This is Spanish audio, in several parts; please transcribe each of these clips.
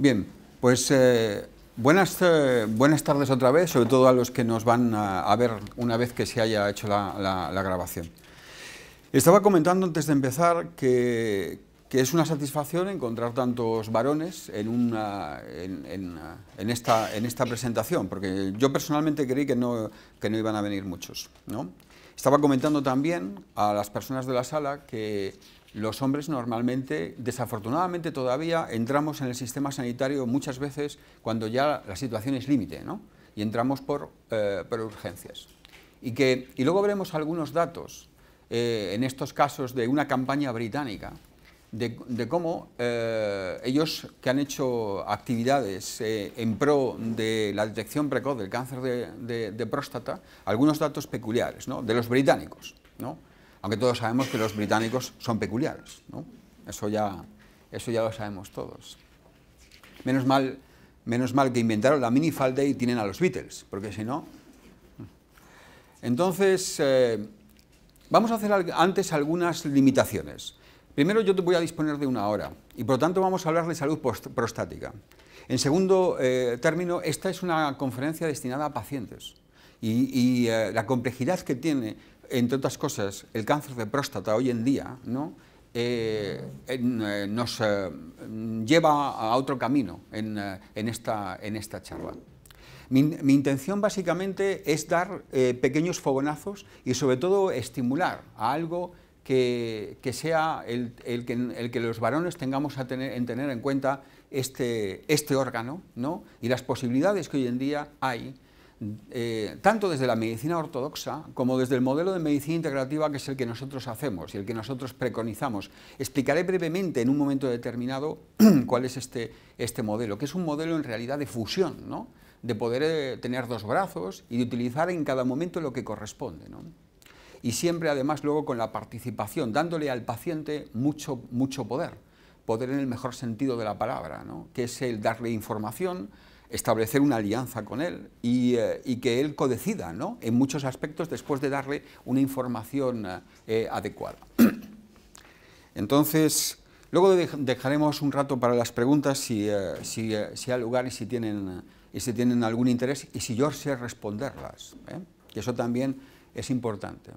Bien, pues eh, buenas, eh, buenas tardes otra vez, sobre todo a los que nos van a, ver una vez que se haya hecho la, grabación. Estaba comentando antes de empezar que, es una satisfacción encontrar tantos varones en, una, esta, en esta presentación, porque yo personalmente creí que no, no iban a venir muchos. ¿no? Estaba comentando también a las personas de la sala que los hombres normalmente, desafortunadamente todavía, entramos en el sistema sanitario muchas veces cuando ya la situación es límite, ¿no? Y entramos por, eh, por urgencias. Y, que, y luego veremos algunos datos eh, en estos casos de una campaña británica, de, cómo eh, ellos que han hecho actividades en pro de la detección precoz del cáncer de, de próstata, algunos datos peculiares, ¿no? De los británicos, ¿no? Aunque todos sabemos que los británicos son peculiares, ¿no? Eso ya, eso ya lo sabemos todos. Menos mal, menos mal que inventaron la mini falda y tienen a los Beatles, porque si no... Mm. Entonces, eh, vamos a hacer antes algunas limitaciones. Primero, yo te voy a disponer de una hora y por lo tanto vamos a hablar de salud prostática. En segundo eh, término, esta es una conferencia destinada a pacientes y, eh, la complejidad que tiene entre otras cosas, el cáncer de próstata hoy en día eh, eh, nos eh, lleva a otro camino en, esta, en esta charla. Mi, intención básicamente es dar pequeños fogonazos y sobre todo estimular a algo que, sea el, que, el, que, los varones tengamos a en tener en cuenta este, este órgano ¿no? y las posibilidades que hoy en día hay eh, tanto desde la medicina ortodoxa como desde el modelo de medicina integrativa que es el que nosotros hacemos y el que nosotros preconizamos. Explicaré brevemente en un momento determinado cuál es este, este, modelo, que es un modelo en realidad de fusión, de poder eh, tener dos brazos y de utilizar en cada momento lo que corresponde. Y siempre además luego con la participación, dándole al paciente mucho, mucho poder, poder en el mejor sentido de la palabra, que es el darle información, establecer una alianza con él eh, y, que él codecida ¿no? en muchos aspectos después de darle una información eh, eh, adecuada. Entonces, luego dejaremos un rato para las preguntas si, hay lugar y si, tienen, y si tienen algún interés y si yo sé responderlas, que eso también es importante.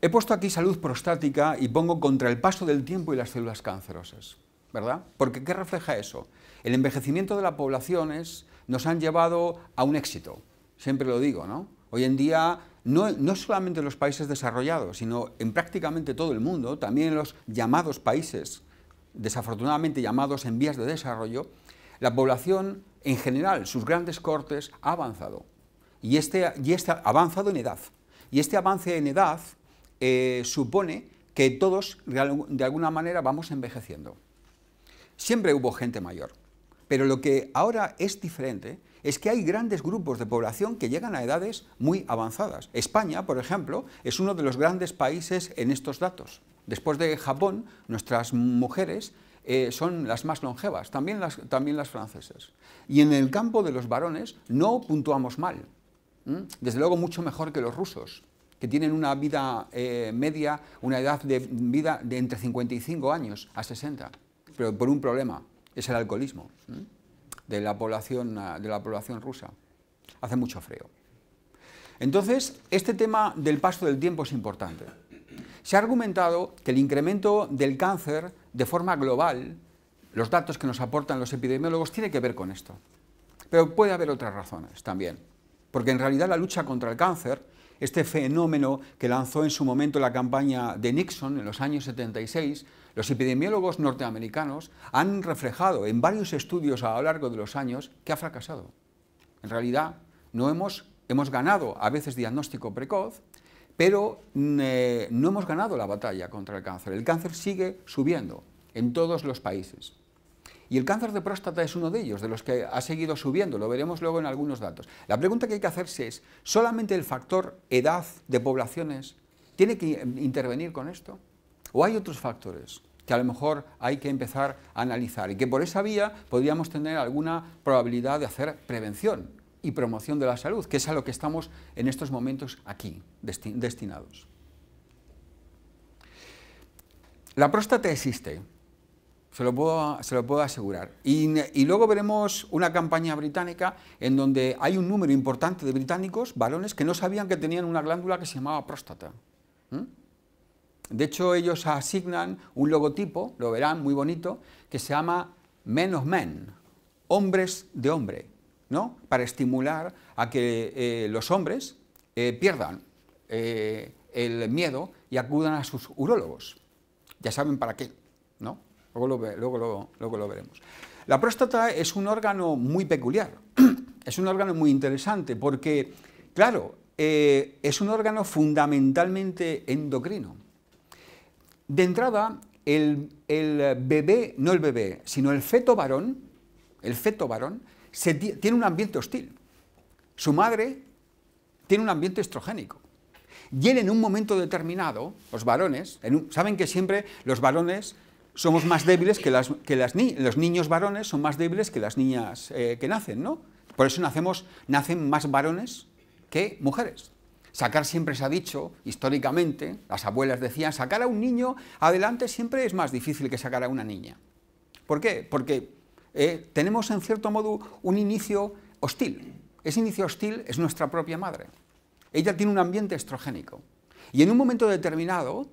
He puesto aquí salud prostática y pongo contra el paso del tiempo y las células cancerosas. ¿verdad? Porque ¿qué refleja eso? El envejecimiento de las poblaciones nos han llevado a un éxito, siempre lo digo, ¿no? Hoy en día, no, solamente en los países desarrollados, sino en prácticamente todo el mundo, también en los llamados países, desafortunadamente llamados en vías de desarrollo, la población en general, sus grandes cortes, ha avanzado. Y este, y este ha avanzado en edad. Y este avance en edad eh, supone que todos de alguna manera vamos envejeciendo. Siempre hubo gente mayor, pero lo que ahora es diferente es que hay grandes grupos de población que llegan a edades muy avanzadas. España, por ejemplo, es uno de los grandes países en estos datos. Después de Japón, nuestras mujeres eh, son las más longevas, también las, francesas. Y en el campo de los varones no puntuamos mal. Desde luego mucho mejor que los rusos, que tienen una vida eh, media, una edad de vida de entre 55 años a 60 pero por un problema, es el alcoholismo de, la población, ah, de la población rusa. Hace mucho frío. Entonces, este tema del paso del tiempo es importante. Se ha argumentado que el incremento del cáncer de forma global, los datos que nos aportan los epidemiólogos, tiene que ver con esto. Pero puede haber otras razones también, porque en realidad la lucha contra el cáncer este fenómeno que lanzó en su momento la campaña de Nixon en los años 76, los epidemiólogos norteamericanos han reflejado en varios estudios a lo largo de los años que ha fracasado. En realidad, no hemos, ganado a veces diagnóstico precoz, pero mm, eh, no hemos ganado la batalla contra el cáncer. El cáncer sigue subiendo en todos los países. Y el cáncer de próstata es uno de ellos, de los que ha seguido subiendo, lo veremos luego en algunos datos. La pregunta que hay que hacerse es, ¿solamente el factor edad de poblaciones tiene que intervenir con esto? ¿O hay otros factores? que a lo mejor hay que empezar a analizar y que por esa vía podríamos tener alguna probabilidad de hacer prevención y promoción de la salud, que es a lo que estamos en estos momentos aquí destinados. La próstata existe, se lo puedo, asegurar. Y, luego veremos una campaña británica en donde hay un número importante de británicos, varones, que no sabían que tenían una glándula que se llamaba próstata. De hecho, ellos asignan un logotipo, lo verán, muy bonito, que se llama Men of Men, hombres de hombre, ¿no? Para estimular a que eh, los hombres eh, pierdan eh, el miedo y acudan a sus urólogos. Ya saben para qué, ¿no? Luego lo, veremos. La próstata es un órgano muy peculiar, es un órgano muy interesante porque, claro, eh, es un órgano fundamentalmente endocrino. De entrada, el, bebé, no el bebé, sino el feto varón, el feto varón, tiene un ambiente hostil. Su madre tiene un ambiente estrogénico. Y en un momento determinado, los varones, saben que siempre los varones somos más débiles que, las, que las los niños varones son más débiles que las niñas eh, que nacen, ¿no? Por eso nacemos, nacen más varones que mujeres. Sacar siempre se ha dicho, históricamente, las abuelas decían, sacar a un niño adelante siempre es más difícil que sacar a una niña. ¿Por qué? Porque eh, tenemos en cierto modo un inicio hostil. Ese inicio hostil es nuestra propia madre. Ella tiene un ambiente estrogénico. Y en un momento determinado,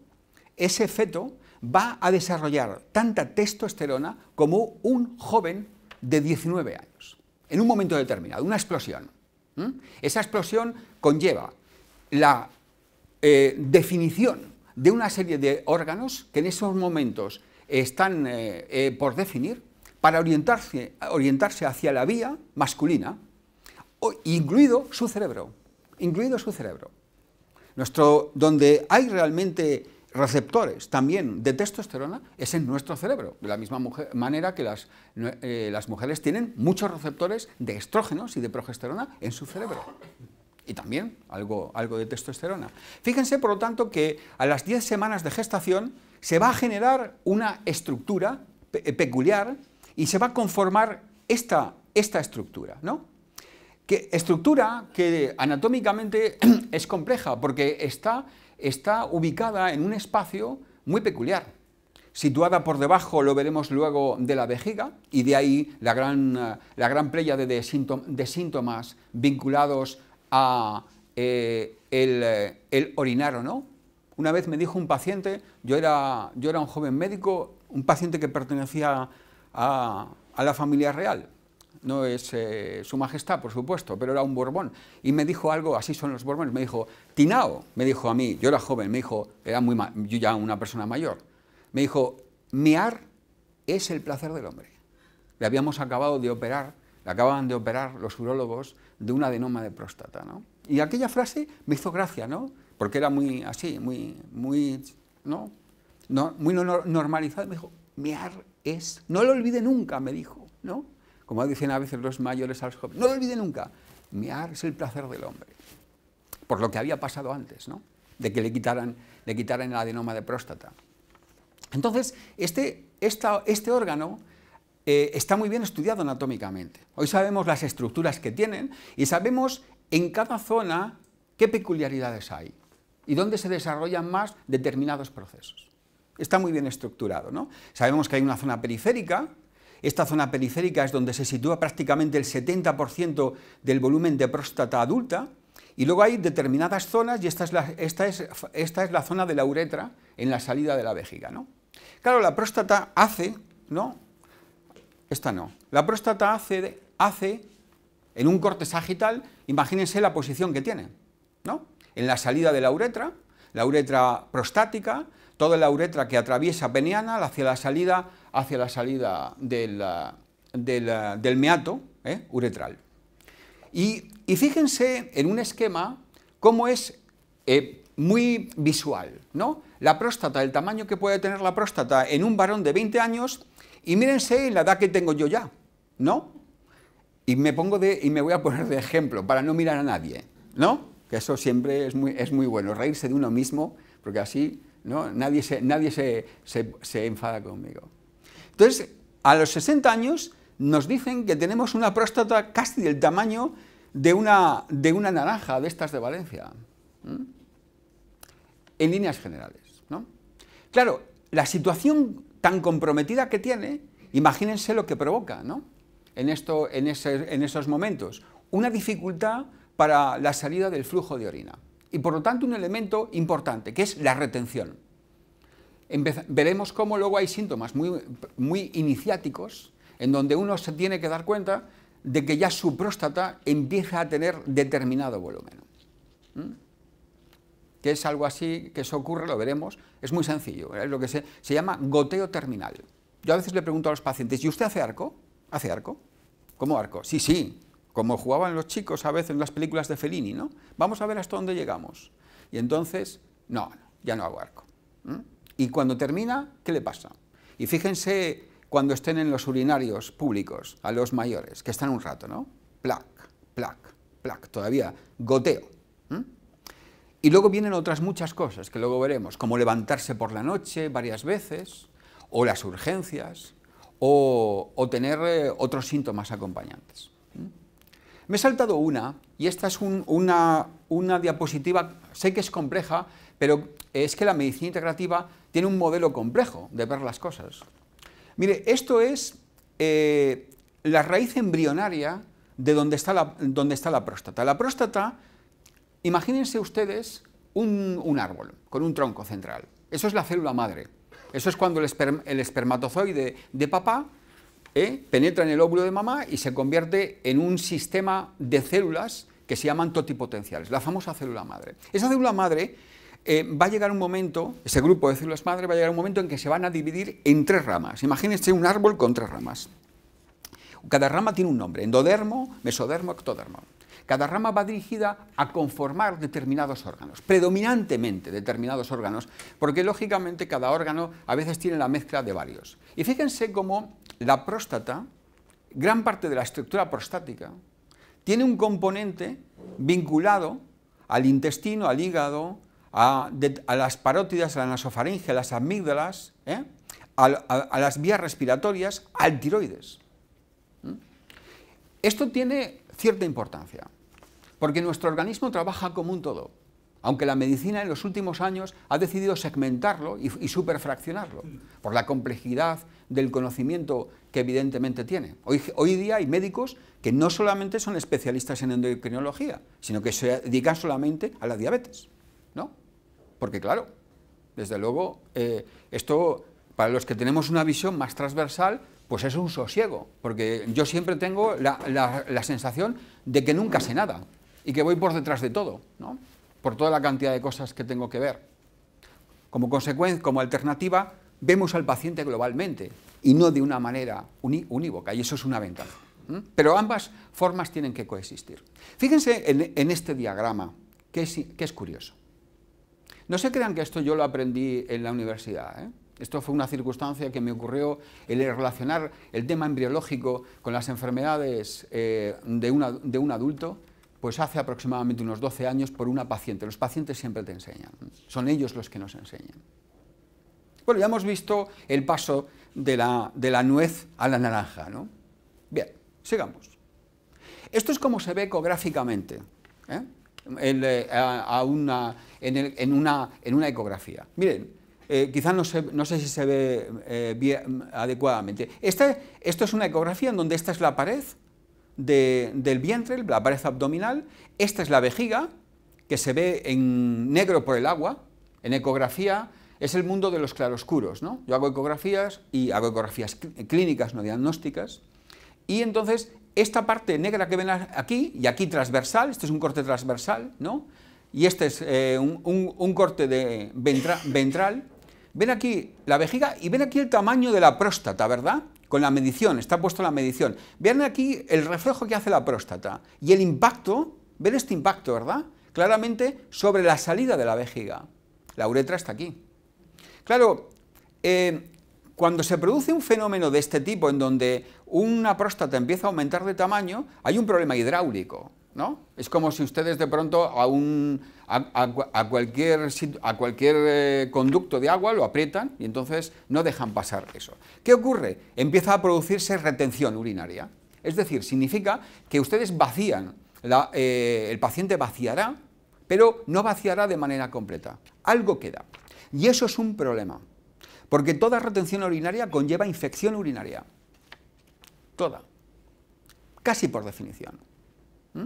ese feto va a desarrollar tanta testosterona como un joven de 19 años, en un momento determinado, una explosión. Esa explosión conlleva la eh, definición de una serie de órganos que en esos momentos están eh, eh, por definir para orientarse, orientarse hacia la vía masculina, incluido su cerebro, incluido su cerebro. Nuestro, donde hay realmente receptores también de testosterona es en nuestro cerebro, de la misma manera que eh, las, mujeres tienen muchos receptores de estrógenos y de progesterona en su cerebro. Y también algo, algo de testosterona. Fíjense, por lo tanto, que a las 10 semanas de gestación se va a generar una estructura eh, peculiar y se va a conformar esta, esta estructura, ¿no? Que estructura que anatómicamente es compleja porque está está ubicada en un espacio muy peculiar, situada por debajo, lo veremos luego, de la vejiga, y de ahí la gran, la de, síntomas vinculados a eh, el, orinar o no. Una vez me dijo un paciente, yo era, un joven médico, un paciente que pertenecía a la familia real, no es eh, su majestad, por supuesto, pero era un Borbón. Y me dijo algo, así son los Borbones, me dijo, Tinao, me dijo a mí, yo era joven, me dijo, era muy ya una persona mayor, me dijo, mear es el placer del hombre. Le habíamos acabado de operar, le acababan de operar los urólogos de una adenoma de próstata, Y aquella frase me hizo gracia, ¿no? Porque era muy así, muy, muy, ¿no? muy normalizado. Me dijo, mear es, no lo olvide nunca, me dijo, ¿no? Como dicen a veces los mayores a los no lo olvide nunca, mear es el placer del hombre. Por lo que había pasado antes, De que le quitaran, quitaran el adenoma de próstata. Entonces, este, esta, este órgano eh, está muy bien estudiado anatómicamente. Hoy sabemos las estructuras que tienen y sabemos en cada zona qué peculiaridades hay y dónde se desarrollan más determinados procesos. Está muy bien estructurado, ¿no? Sabemos que hay una zona periférica, esta zona periférica es donde se sitúa prácticamente el 70% del volumen de próstata adulta, y luego hay determinadas zonas, y esta es, la, zona de la uretra en la salida de la vejiga. ¿no? Claro, la próstata hace, ¿no? Esta no. La próstata hace, hace en un corte sagital, imagínense la posición que tiene, ¿no? En la salida de la uretra, la uretra prostática, toda la uretra que atraviesa peniana hacia la salida hacia la salida del, del, del meato ¿eh? uretral. Y, y, fíjense en un esquema cómo es eh, muy visual, ¿no? La próstata, el tamaño que puede tener la próstata en un varón de 20 años, y mírense la edad que tengo yo ya, ¿no? Y me pongo de, y me voy a poner de ejemplo para no mirar a nadie, ¿no? Que eso siempre es muy, es muy bueno, reírse de uno mismo, porque así ¿no? nadie, se, nadie se, se, se enfada conmigo. Entonces, a los 60 años nos dicen que tenemos una próstata casi del tamaño de una, naranja de estas de Valencia. En líneas generales. Claro, la situación tan comprometida que tiene, imagínense lo que provoca en esos momentos. Una dificultad para la salida del flujo de orina. Y por lo tanto un elemento importante, que es la retención veremos cómo luego hay síntomas muy, iniciáticos en donde uno se tiene que dar cuenta de que ya su próstata empieza a tener determinado volumen. ¿Mm? Que es algo así, que eso ocurre, lo veremos, es muy sencillo, es ¿eh? lo que se, llama goteo terminal. Yo a veces le pregunto a los pacientes, ¿y usted hace arco? ¿Hace arco? ¿Cómo arco? Sí, sí, como jugaban los chicos a veces en las películas de Fellini, ¿no? Vamos a ver hasta dónde llegamos. Y entonces, no, ya no hago arco. Y cuando termina, ¿qué le pasa? Y fíjense cuando estén en los urinarios públicos, a los mayores, que están un rato, ¿no? Plac, plac, plac, todavía goteo. Y luego vienen otras muchas cosas que luego veremos, como levantarse por la noche varias veces, o las urgencias, o, tener eh, otros síntomas acompañantes. Me he saltado una, y esta es una, una diapositiva, sé que es compleja, pero es que la medicina integrativa tiene un modelo complejo de ver las cosas. Mire, esto es eh, la raíz embrionaria de donde está la, está la próstata. La próstata, imagínense ustedes un, árbol con un tronco central. Eso es la célula madre. Eso es cuando el, espermatozoide de papá eh, penetra en el óvulo de mamá y se convierte en un sistema de células que se llaman totipotenciales, la famosa célula madre. Esa célula madre eh, va a llegar un momento, ese grupo de células madre va a llegar un momento en que se van a dividir en tres ramas. Imagínense un árbol con tres ramas. Cada rama tiene un nombre, endodermo, mesodermo, ectodermo. Cada rama va dirigida a conformar determinados órganos, predominantemente determinados órganos, porque lógicamente cada órgano a veces tiene la mezcla de varios. Y fíjense cómo la próstata, gran parte de la estructura prostática, tiene un componente vinculado al intestino, al hígado, a, las parótidas, a la nasofaringe, a las amígdalas, ¿eh? a, las vías respiratorias, al tiroides. ¿Mm? Esto tiene cierta importancia, porque nuestro organismo trabaja como un todo, aunque la medicina en los últimos años ha decidido segmentarlo y, superfraccionarlo, por la complejidad del conocimiento que evidentemente tiene. hoy, día hay médicos que no solamente son especialistas en endocrinología, sino que se dedican solamente a la diabetes porque claro, desde luego, eh, esto para los que tenemos una visión más transversal, pues es un sosiego, porque yo siempre tengo la, sensación de que nunca sé nada y que voy por detrás de todo, ¿no? por toda la cantidad de cosas que tengo que ver. Como consecuencia, como alternativa, vemos al paciente globalmente y no de una manera unívoca, y eso es una ventaja. Pero ambas formas tienen que coexistir. Fíjense en, este diagrama, que que es curioso. No se crean que esto yo lo aprendí en la universidad. ¿eh? Esto fue una circunstancia que me ocurrió el relacionar el tema embriológico con las enfermedades eh, de, un adulto, pues hace aproximadamente unos 12 años por una paciente. Los pacientes siempre te enseñan, son ellos los que nos enseñan. Bueno, ya hemos visto el paso de la, nuez a la naranja, ¿no? Bien, sigamos. Esto es como se ve ecográficamente. ¿eh? en, eh, una, en, una, en una ecografía. Miren, eh, quizás no, no, sé si se ve eh, bien, mm, adecuadamente. Este, esto es una ecografía en donde esta es la pared del vientre, la pared abdominal, esta es la vejiga, que se ve en negro por el agua, en ecografía es el mundo de los claroscuros, ¿no? Yo hago ecografías y hago ecografías clínicas, no diagnósticas, y entonces esta parte negra que ven aquí, y aquí transversal, este es un corte transversal, ¿no? Y este es eh, un, corte de ventral. Ven aquí la vejiga y ven aquí el tamaño de la próstata, ¿verdad? Con la medición, está puesto la medición. Vean aquí el reflejo que hace la próstata y el impacto, ven este impacto, ¿verdad? Claramente sobre la salida de la vejiga. La uretra está aquí. Claro, eh, cuando se produce un fenómeno de este tipo en donde una próstata empieza a aumentar de tamaño, hay un problema hidráulico. ¿No? Es como si ustedes de pronto a, cualquier, a cualquier eh, conducto de agua lo aprietan y entonces no dejan pasar eso. ¿Qué ocurre? Empieza a producirse retención urinaria. Es decir, significa que ustedes vacían, eh, el paciente vaciará, pero no vaciará de manera completa. Algo queda. Y eso es un problema. Porque toda retención urinaria conlleva infección urinaria. Toda. Casi por definición. ¿Mm?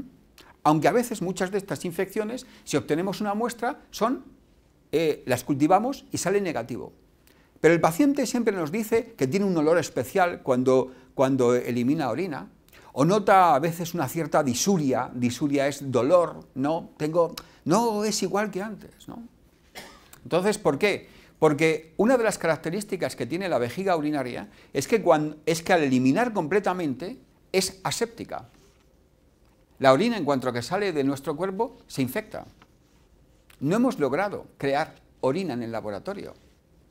Aunque a veces muchas de estas infecciones, si obtenemos una muestra, son, eh, las cultivamos y sale negativo. Pero el paciente siempre nos dice que tiene un olor especial cuando, elimina orina, o nota a veces una cierta disuria, disuria es dolor, no, tengo, no es igual que antes, Entonces, ¿por qué? Porque una de las características que tiene la vejiga urinaria es que, es que al eliminar completamente es aséptica. La orina, en cuanto que sale de nuestro cuerpo, se infecta. No hemos logrado crear orina en el laboratorio,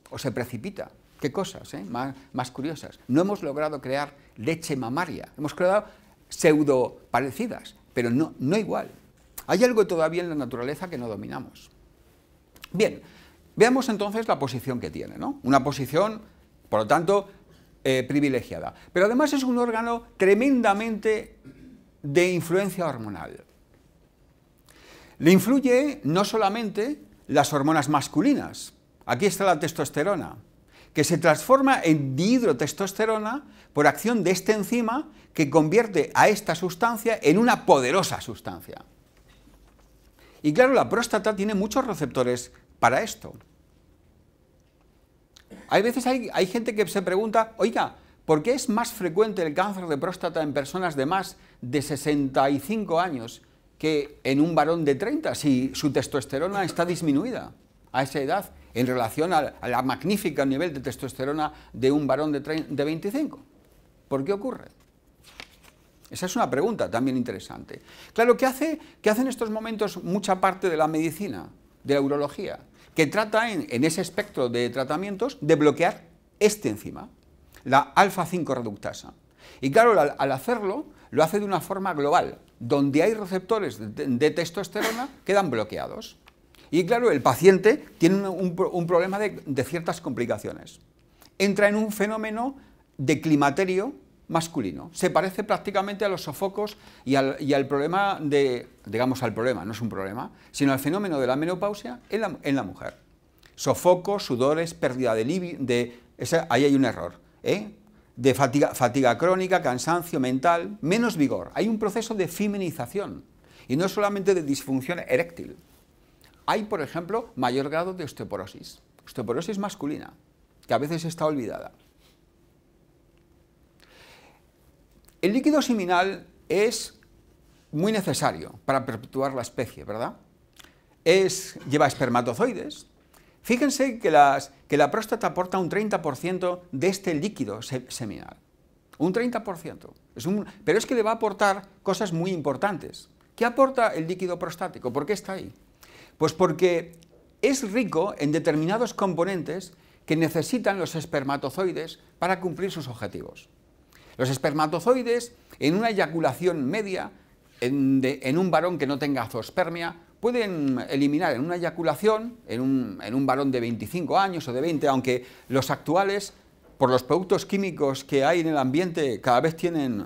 o se precipita. Qué cosas, ¿eh? más, curiosas. No hemos logrado crear leche mamaria, hemos creado pseudo parecidas, pero no, no igual. Hay algo todavía en la naturaleza que no dominamos. Bien, Veamos entonces la posición que tiene, ¿no? Una posición, por lo tanto, eh, privilegiada. Pero además es un órgano tremendamente de influencia hormonal. Le influye no solamente las hormonas masculinas, aquí está la testosterona, que se transforma en dihidrotestosterona por acción de esta enzima que convierte a esta sustancia en una poderosa sustancia. Y claro, la próstata tiene muchos receptores para esto. Hay veces hay, gente que se pregunta, oiga, ¿por qué es más frecuente el cáncer de próstata en personas de más de 65 años que en un varón de 30 si su testosterona está disminuida a esa edad en relación a, la magnífica nivel de testosterona de un varón de, de 25? ¿Por qué ocurre? Esa es una pregunta también interesante. Claro, ¿qué hace, qué hace en estos momentos mucha parte de la medicina, de la urología? que trata en, ese espectro de tratamientos de bloquear esta enzima, la alfa-5 reductasa. Y claro, al, hacerlo, lo hace de una forma global, donde hay receptores de, testosterona quedan bloqueados. Y claro, el paciente tiene un, problema de, de, ciertas complicaciones. Entra en un fenómeno de climaterio masculino. Se parece prácticamente a los sofocos y al, problema de, digamos al problema, no es un problema, sino al fenómeno de la menopausia en la, mujer. Sofocos, sudores, pérdida de... de ahí hay un error. ¿eh? De fatiga, fatiga crónica, cansancio mental, menos vigor. Hay un proceso de feminización y no solamente de disfunción eréctil. Hay, por ejemplo, mayor grado de osteoporosis, osteoporosis masculina, que a veces está olvidada. El líquido seminal es muy necesario para perpetuar la especie, ¿verdad? Es, lleva espermatozoides. Fíjense que, la próstata aporta un 30% de este líquido seminal. Un 30%. pero es que le va a aportar cosas muy importantes. ¿Qué aporta el líquido prostático? ¿Por qué está ahí? Pues porque es rico en determinados componentes que necesitan los espermatozoides para cumplir sus objetivos. Los espermatozoides, en una eyaculación media, en, un varón que no tenga azospermia, pueden eliminar en una eyaculación, en un, varón de 25 años o de 20, aunque los actuales, por los productos químicos que hay en el ambiente, cada vez tienen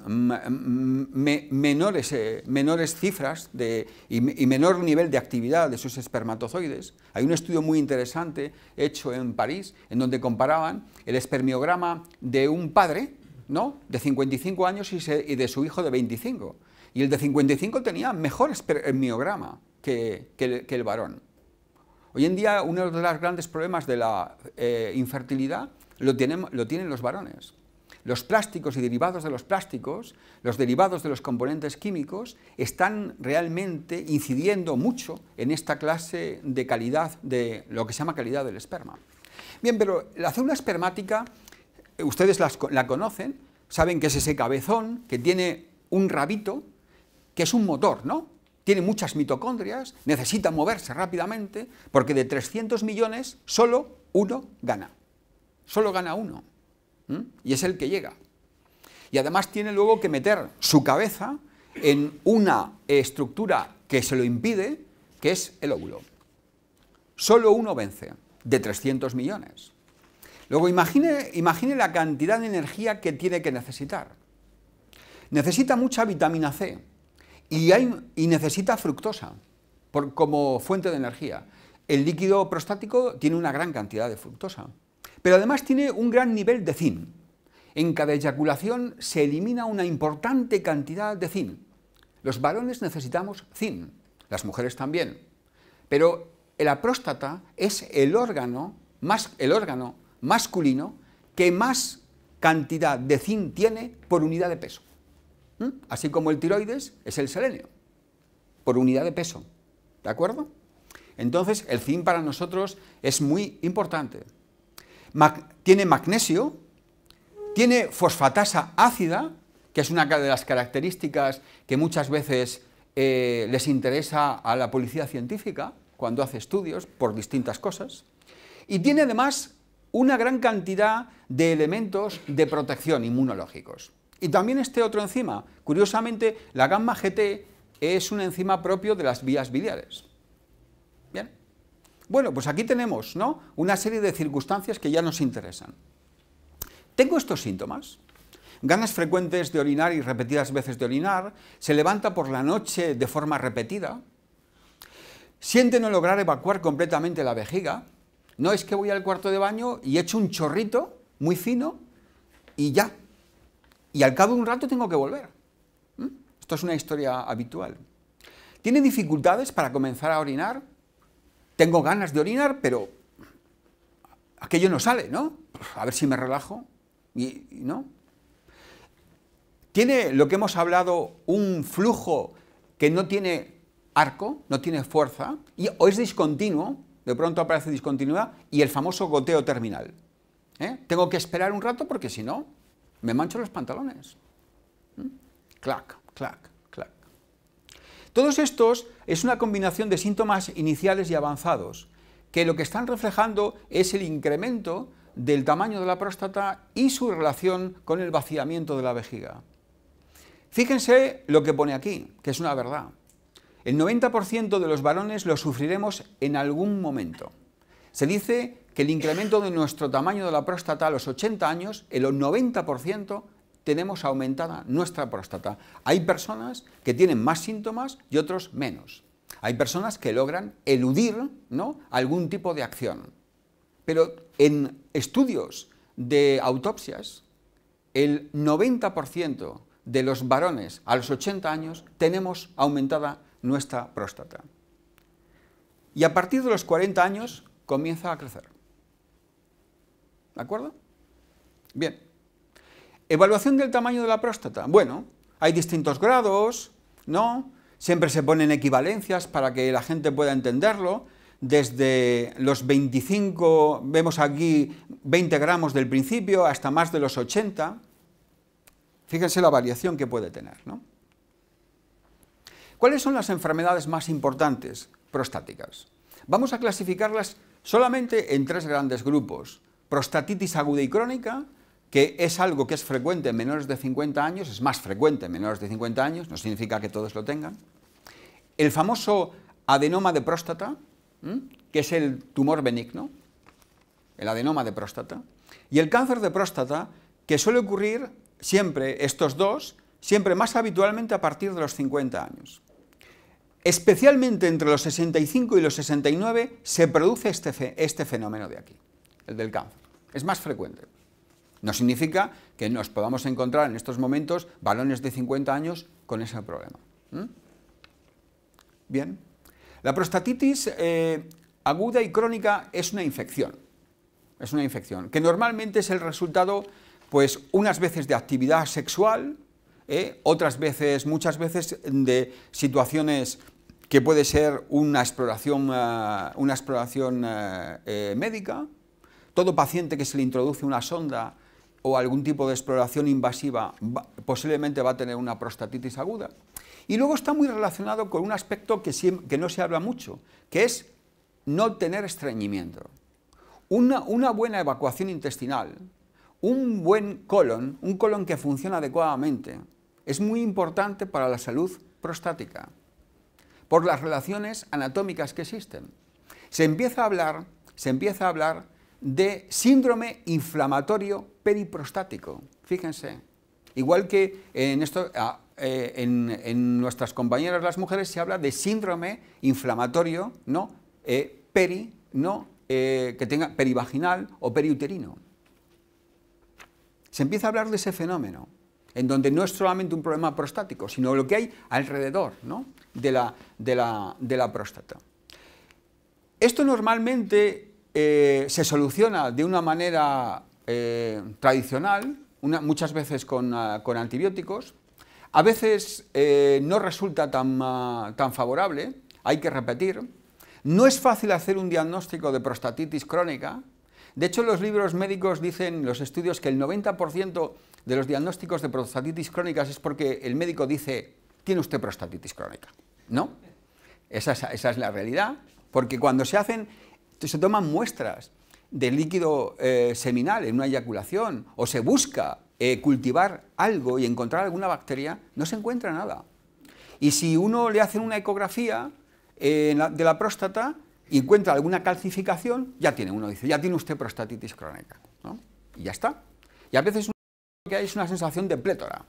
menores, eh, menores cifras de, y, y, menor nivel de actividad de sus espermatozoides. Hay un estudio muy interesante hecho en París, en donde comparaban el espermiograma de un padre ¿no? de 55 años y, de su hijo de 25. Y el de 55 tenía mejor eh, miograma que, el, varón. Hoy en día uno de los grandes problemas de la eh, infertilidad lo tienen, lo tienen los varones. Los plásticos y derivados de los plásticos, los derivados de los componentes químicos, están realmente incidiendo mucho en esta clase de calidad, de lo que se llama calidad del esperma. Bien, pero la célula espermática ustedes la conocen, saben que es ese cabezón que tiene un rabito, que es un motor, ¿no? Tiene muchas mitocondrias, necesita moverse rápidamente, porque de 300 millones solo uno gana. Solo gana uno. Y es el que llega. Y además tiene luego que meter su cabeza en una estructura que se lo impide, que es el óvulo. Solo uno vence, de 300 millones. Luego imagine, la cantidad de energía que tiene que necesitar. Necesita mucha vitamina C y, necesita fructosa como fuente de energía. El líquido prostático tiene una gran cantidad de fructosa, pero además tiene un gran nivel de zinc. En cada eyaculación se elimina una importante cantidad de zinc. Los varones necesitamos zinc, las mujeres también. Pero la próstata es el órgano, más, el órgano masculino que más cantidad de zinc tiene por unidad de peso. ¿Mm? Así como el tiroides es el selenio, por unidad de peso. ¿De acuerdo? Entonces, el zinc para nosotros es muy importante. tiene magnesio, tiene fosfatasa ácida, que es una de las características que muchas veces eh, les interesa a la policía científica cuando hace estudios por distintas cosas. Y tiene además una gran cantidad de elementos de protección inmunológicos. Y también este otro enzima. Curiosamente, la gamma GT es un enzima propio de las vías biliares. Bien. Bueno, pues aquí tenemos una serie de circunstancias que ya nos interesan. Tengo estos síntomas. Ganas frecuentes de orinar y repetidas veces de orinar. Se levanta por la noche de forma repetida. Siente no lograr evacuar completamente la vejiga. No es que voy al cuarto de baño y echo un chorrito muy fino y ya. Y al cabo de un rato tengo que volver. ¿Mm? Esto es una historia habitual. ¿Tiene dificultades para comenzar a orinar? Tengo ganas de orinar, pero aquello no sale, ¿no? A ver si me relajo. Y, no. Tiene lo que hemos hablado, un flujo que no tiene arco, no tiene fuerza, y, o es discontinuo, de pronto aparece discontinuidad y el famoso goteo terminal. ¿Eh? Tengo que esperar un rato porque si no, me mancho los pantalones. ¿Mm? Clac, clac, clac. Todos estos es una combinación de síntomas iniciales y avanzados, que lo que están reflejando es el incremento del tamaño de la próstata y su relación con el vaciamiento de la vejiga. Fíjense lo que pone aquí, que es una verdad. El 90% de los varones lo sufriremos en algún momento. Se dice que el incremento de nuestro tamaño de la próstata a los 80 años, el 90% tenemos aumentada nuestra próstata. Hay personas que tienen más síntomas y otros menos. Hay personas que logran eludir ¿no? algún tipo de acción. Pero en estudios de autopsias, el 90% de los varones a los 80 años tenemos aumentada nuestra próstata. Y a partir de los 40 años comienza a crecer. ¿De acuerdo? Bien. Evaluación del tamaño de la próstata. Bueno, hay distintos grados, ¿no? Siempre se ponen equivalencias para que la gente pueda entenderlo. Desde los 25, vemos aquí 20 gramos del principio, hasta más de los 80. Fíjense la variación que puede tener, ¿no? ¿Cuáles son las enfermedades más importantes prostáticas? Vamos a clasificarlas solamente en tres grandes grupos. Prostatitis aguda y crónica, que es algo que es frecuente en menores de 50 años, es más frecuente en menores de 50 años, no significa que todos lo tengan. El famoso adenoma de próstata, que es el tumor benigno, el adenoma de próstata. Y el cáncer de próstata, que suele ocurrir siempre, estos dos, siempre más habitualmente a partir de los 50 años. Especialmente entre los 65 y los 69 se produce este, este fenómeno de aquí, el del cáncer. Es más frecuente. No significa que nos podamos encontrar en estos momentos varones de 50 años con ese problema. ¿Mm? Bien. La prostatitis eh, aguda y crónica es una infección. Es una infección que normalmente es el resultado, pues, unas veces de actividad sexual, eh, otras veces, muchas veces, de situaciones que puede ser una exploración, eh, una exploración eh, eh, médica, todo paciente que se le introduce una sonda o algún tipo de exploración invasiva posiblemente va a tener una prostatitis aguda. Y luego está muy relacionado con un aspecto que, no se habla mucho, que es no tener estreñimiento. Una, una, buena evacuación intestinal, un buen colon, un colon que funciona adecuadamente, es muy importante para la salud prostática por las relaciones anatómicas que existen. Se empieza a hablar, se empieza a hablar de síndrome inflamatorio periprostático. Fíjense, igual que en, esto, ah, eh, en, nuestras compañeras las mujeres se habla de síndrome inflamatorio, ¿no? Eh, peri, ¿no? Eh, que tenga perivaginal o periuterino. Se empieza a hablar de ese fenómeno en donde no es solamente un problema prostático, sino lo que hay alrededor de, la, próstata. Esto normalmente eh, se soluciona de una manera eh, tradicional, muchas veces ah, con, antibióticos, a veces eh, no resulta tan, ah, tan favorable, hay que repetir, no es fácil hacer un diagnóstico de prostatitis crónica, de hecho los libros médicos dicen, los estudios, que el 90% de los diagnósticos de prostatitis crónicas es porque el médico dice, tiene usted prostatitis crónica, ¿no? Esa es, la realidad, porque cuando se hacen, se toman muestras de líquido eh, seminal en una eyaculación o se busca eh, cultivar algo y encontrar alguna bacteria, no se encuentra nada. Y si uno le hace una ecografía eh, de la próstata y encuentra alguna calcificación, ya tiene uno, dice, ya tiene usted prostatitis crónica. ¿no? Y ya está. Y a veces que hay es una sensación de plétora,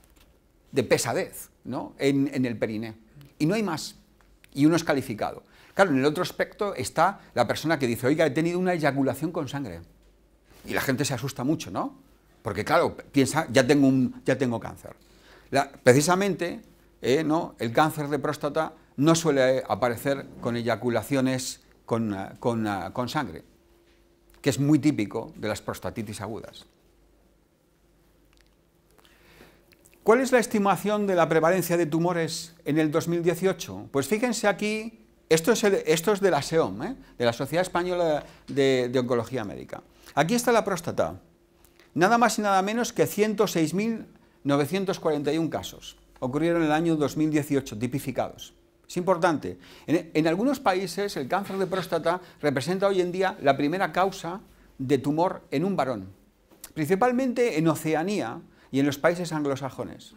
de pesadez ¿no? en, el periné, Y no hay más. Y uno es calificado. Claro, en el otro aspecto está la persona que dice, oiga, he tenido una eyaculación con sangre. Y la gente se asusta mucho, ¿no? Porque claro, piensa, ya tengo, ya tengo cáncer. precisamente, eh, ¿no? el cáncer de próstata no suele aparecer con eyaculaciones con sangre, que es muy típico de las prostatitis agudas. ¿Cuál es la estimación de la prevalencia de tumores en el 2018? Pues fíjense aquí, esto es, de la SEOM, ¿eh? de la Sociedad Española de, Oncología Médica. Aquí está la próstata, nada más y nada menos que 106.941 casos ocurrieron en el año 2018, tipificados. Es importante. en algunos países el cáncer de próstata representa hoy en día la primera causa de tumor en un varón. Principalmente en Oceanía, y en los países anglosajones.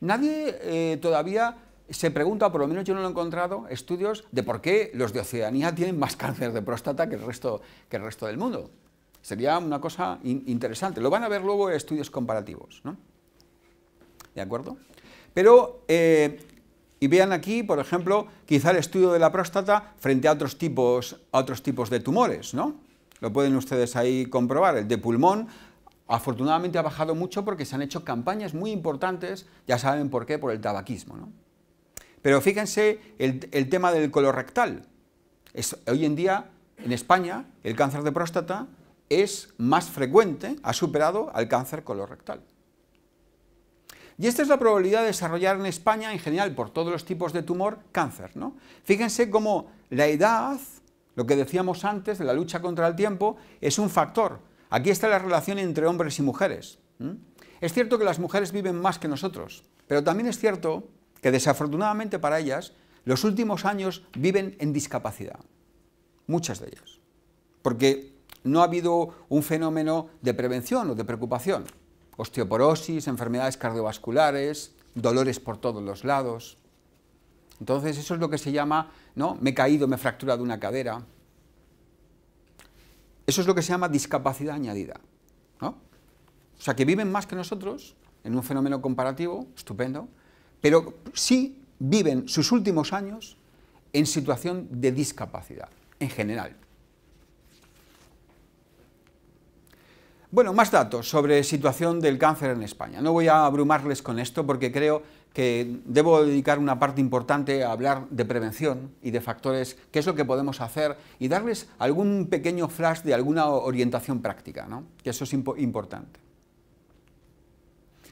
Nadie eh, todavía se pregunta, por lo menos yo no lo he encontrado, estudios de por qué los de Oceanía tienen más cáncer de próstata que el resto, que el resto del mundo. Sería una cosa interesante. Lo van a ver luego en estudios comparativos. ¿De acuerdo? Pero, eh, y vean aquí, por ejemplo, quizá el estudio de la próstata frente a otros tipos, a otros tipos de tumores, ¿no? Lo pueden ustedes ahí comprobar. El de pulmón Afortunadamente ha bajado mucho porque se han hecho campañas muy importantes, ya saben por qué, por el tabaquismo. Pero fíjense el, tema del colorectal. hoy en día, en España, el cáncer de próstata es más frecuente, ha superado al cáncer colorectal. Y esta es la probabilidad de desarrollar en España, en general, por todos los tipos de tumor, cáncer. Fíjense cómo la edad, lo que decíamos antes de la lucha contra el tiempo, es un factor Aquí está la relación entre hombres y mujeres. Es cierto que las mujeres viven más que nosotros, pero también es cierto que desafortunadamente para ellas los últimos años viven en discapacidad, muchas de ellas, porque no ha habido un fenómeno de prevención o de preocupación. Osteoporosis, enfermedades cardiovasculares, dolores por todos los lados. Entonces eso es lo que se llama, ¿no? Me he caído, me he fracturado una cadera, eso es lo que se llama discapacidad añadida. O sea, que viven más que nosotros, en un fenómeno comparativo, estupendo, pero sí viven sus últimos años en situación de discapacidad, en general. Bueno, más datos sobre situación del cáncer en España. No voy a abrumarles con esto porque creo que debo dedicar una parte importante a hablar de prevención y de factores, qué es lo que podemos hacer y darles algún pequeño flash de alguna orientación práctica, ¿no? que eso es importante.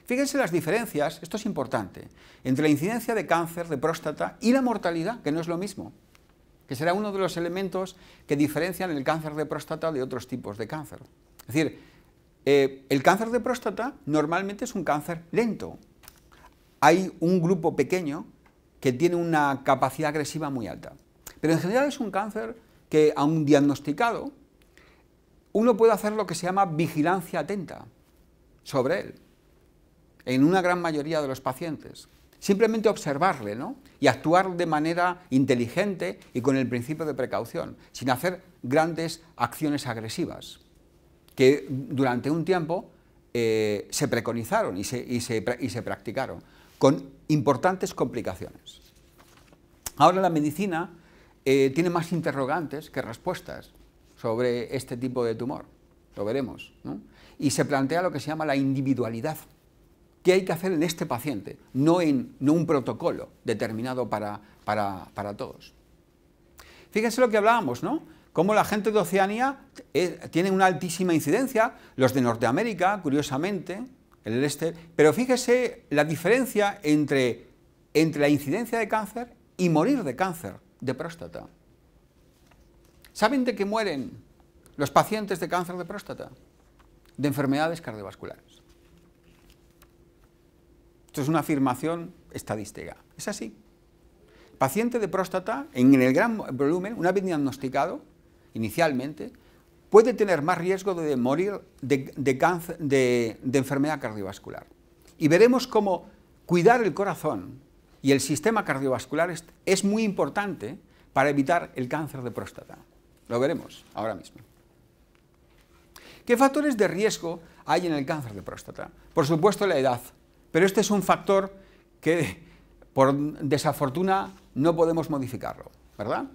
Fíjense las diferencias, esto es importante, entre la incidencia de cáncer de próstata y la mortalidad, que no es lo mismo, que será uno de los elementos que diferencian el cáncer de próstata de otros tipos de cáncer. Es decir, eh, el cáncer de próstata normalmente es un cáncer lento, hay un grupo pequeño que tiene una capacidad agresiva muy alta. Pero en general es un cáncer que, aun diagnosticado, uno puede hacer lo que se llama vigilancia atenta sobre él, en una gran mayoría de los pacientes. Simplemente observarle y actuar de manera inteligente y con el principio de precaución, sin hacer grandes acciones agresivas, que durante un tiempo eh, se preconizaron y se practicaron con importantes complicaciones. Ahora la medicina eh, tiene más interrogantes que respuestas sobre este tipo de tumor, lo veremos, y se plantea lo que se llama la individualidad. ¿Qué hay que hacer en este paciente? No, en, no un protocolo determinado para, todos. Fíjense lo que hablábamos, ¿no? Cómo la gente de Oceanía eh, tiene una altísima incidencia, los de Norteamérica, curiosamente, el este, pero fíjese la diferencia entre, entre la incidencia de cáncer y morir de cáncer de próstata. ¿Saben de qué mueren los pacientes de cáncer de próstata? De enfermedades cardiovasculares. Esto es una afirmación estadística. Es así. Paciente de próstata, en el gran volumen, una vez diagnosticado, inicialmente, puede tener más riesgo de morir de, enfermedad cardiovascular. Y veremos cómo cuidar el corazón y el sistema cardiovascular es, es muy importante para evitar el cáncer de próstata. Lo veremos ahora mismo. ¿Qué factores de riesgo hay en el cáncer de próstata? Por supuesto la edad, pero este es un factor que por desafortuna no podemos modificarlo, ¿verdad?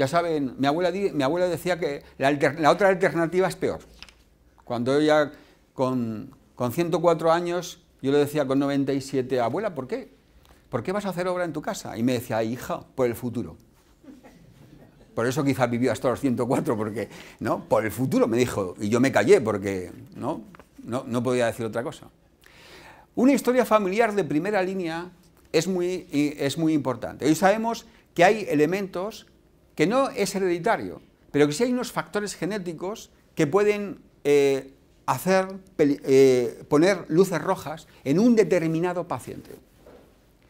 Ya saben, mi abuela, mi abuela decía que la, otra alternativa es peor. Cuando ella, con, con 104 años, yo le decía con 97, abuela, ¿por qué? ¿Por qué vas a hacer obra en tu casa? Y me decía, hija, por el futuro. Por eso quizás vivió hasta los 104, porque, ¿no? Por el futuro, me dijo. Y yo me callé porque, ¿no? No, podía decir otra cosa. Una historia familiar de primera línea es muy, es muy importante. Hoy sabemos que hay elementos que no es hereditario, pero que sí hay unos factores genéticos que pueden eh, hacer, eh, poner luces rojas en un determinado paciente.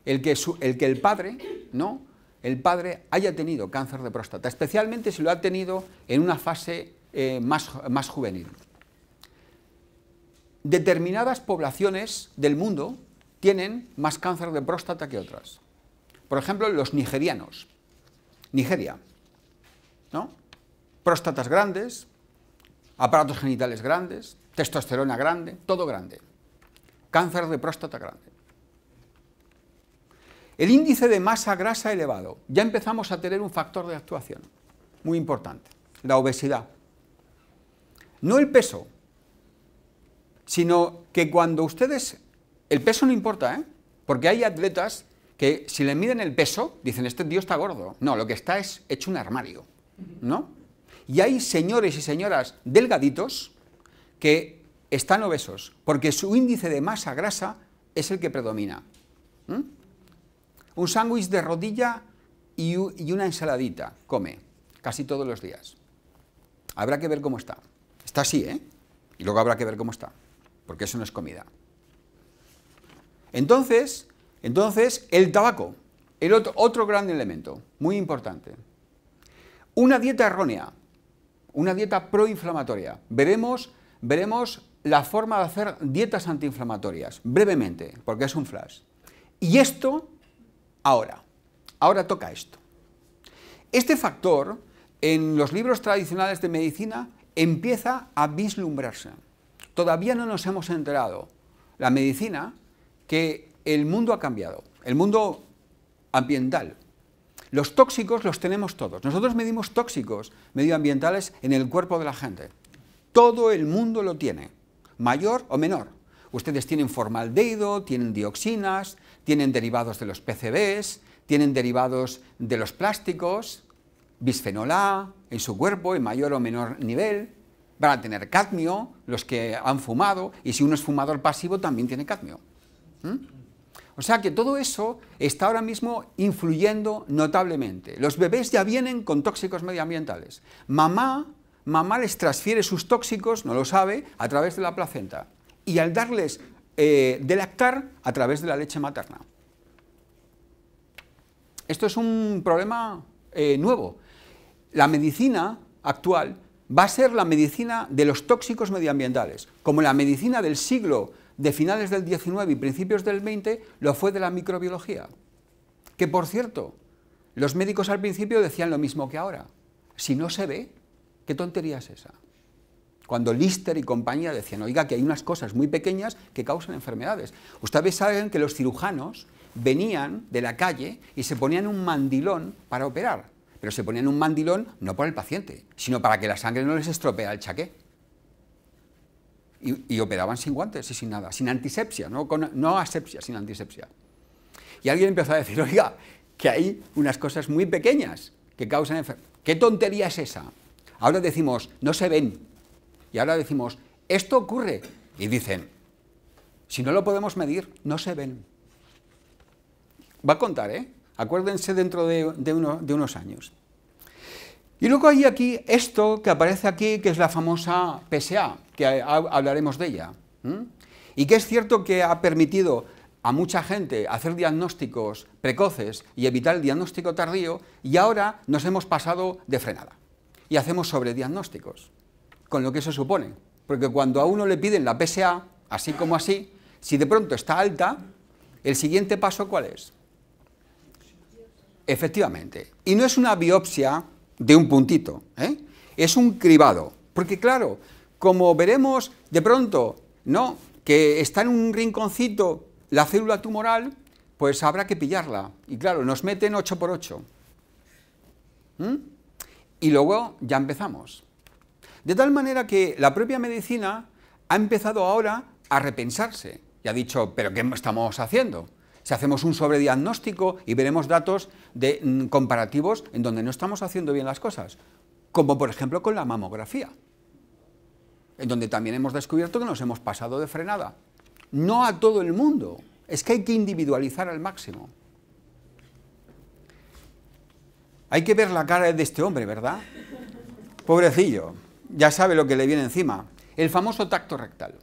El que, el padre, ¿no? El padre haya tenido cáncer de próstata, especialmente si lo ha tenido en una fase eh, más juvenil. Determinadas poblaciones del mundo tienen más cáncer de próstata que otras. Por ejemplo, los nigerianos. Nigeria, ¿no? Próstatas grandes, aparatos genitales grandes, testosterona grande, todo grande. Cáncer de próstata grande. El índice de masa grasa elevado. Ya empezamos a tener un factor de actuación muy importante, la obesidad. No el peso, sino que cuando ustedes... El peso no importa, ¿eh? Porque hay atletas que si le miden el peso, dicen, este tío está gordo. No, lo que está es hecho un armario. ¿no? Y hay señores y señoras delgaditos que están obesos, porque su índice de masa grasa es el que predomina. Un sándwich de rodilla y, y una ensaladita come, casi todos los días. Habrá que ver cómo está. Está así, ¿eh? Y luego habrá que ver cómo está, porque eso no es comida. Entonces, entonces el tabaco, el otro, otro gran elemento, muy importante. Una dieta errónea, una dieta proinflamatoria. Veremos, veremos la forma de hacer dietas antiinflamatorias, brevemente, porque es un flash. Y esto, ahora, ahora toca esto. Este factor, en los libros tradicionales de medicina, empieza a vislumbrarse. Todavía no nos hemos enterado, la medicina, que el mundo ha cambiado, el mundo ambiental, los tóxicos los tenemos todos. Nosotros medimos tóxicos medioambientales en el cuerpo de la gente. Todo el mundo lo tiene, mayor o menor. Ustedes tienen formaldehído, tienen dioxinas, tienen derivados de los PCBs, tienen derivados de los plásticos, bisfenol A en su cuerpo en mayor o menor nivel, van a tener cadmio los que han fumado y si uno es fumador pasivo también tiene cadmio. ¿Mm? O sea que todo eso está ahora mismo influyendo notablemente. Los bebés ya vienen con tóxicos medioambientales. Mamá, mamá les transfiere sus tóxicos, no lo sabe, a través de la placenta. Y al darles delactar eh, de lactar, a través de la leche materna. Esto es un problema eh, nuevo. La medicina actual va a ser la medicina de los tóxicos medioambientales, como la medicina del siglo de finales del 19 y principios del 20 lo fue de la microbiología. Que por cierto, los médicos al principio decían lo mismo que ahora. Si no se ve, ¿qué tontería es esa? Cuando Lister y compañía decían, oiga, que hay unas cosas muy pequeñas que causan enfermedades. Ustedes saben que los cirujanos venían de la calle y se ponían un mandilón para operar. Pero se ponían un mandilón no por el paciente, sino para que la sangre no les estropea el chaqué y, operaban sin guantes y sin nada, sin antisepsia, no, Con, asepsia, sin antisepsia. Y alguien empezó a decir, oiga, que hay unas cosas muy pequeñas que causan enfermedad. ¿Qué tontería es esa? Ahora decimos, no se ven. Y ahora decimos, esto ocurre. Y dicen, si no lo podemos medir, no se ven. Va a contar, ¿eh? Acuérdense dentro de unos años. Y luego hay aquí esto que aparece aquí, que es la famosa PSA, que hablaremos de ella. Y que es cierto que ha permitido a mucha gente hacer diagnósticos precoces y evitar el diagnóstico tardío, y ahora nos hemos pasado de frenada. Y hacemos sobrediagnósticos, con lo que se supone. Porque cuando a uno le piden la PSA, así como así, si de pronto está alta, ¿el siguiente paso cuál es? Efectivamente. Y no es una biopsia de un puntito. ¿eh? Es un cribado. Porque claro, como veremos de pronto, ¿no? Que está en un rinconcito la célula tumoral, pues habrá que pillarla. Y claro, nos meten 8 por 8. ¿Mm? Y luego ya empezamos. De tal manera que la propia medicina ha empezado ahora a repensarse y ha dicho, pero ¿qué estamos haciendo? Si hacemos un sobrediagnóstico y veremos datos mm, comparativos en donde no estamos haciendo bien las cosas, como por ejemplo con la mamografía, en donde también hemos descubierto que nos hemos pasado de frenada. No a todo el mundo, es que hay que individualizar al máximo. Hay que ver la cara de este hombre, ¿verdad? Pobrecillo, ya sabe lo que le viene encima. El famoso tacto rectal.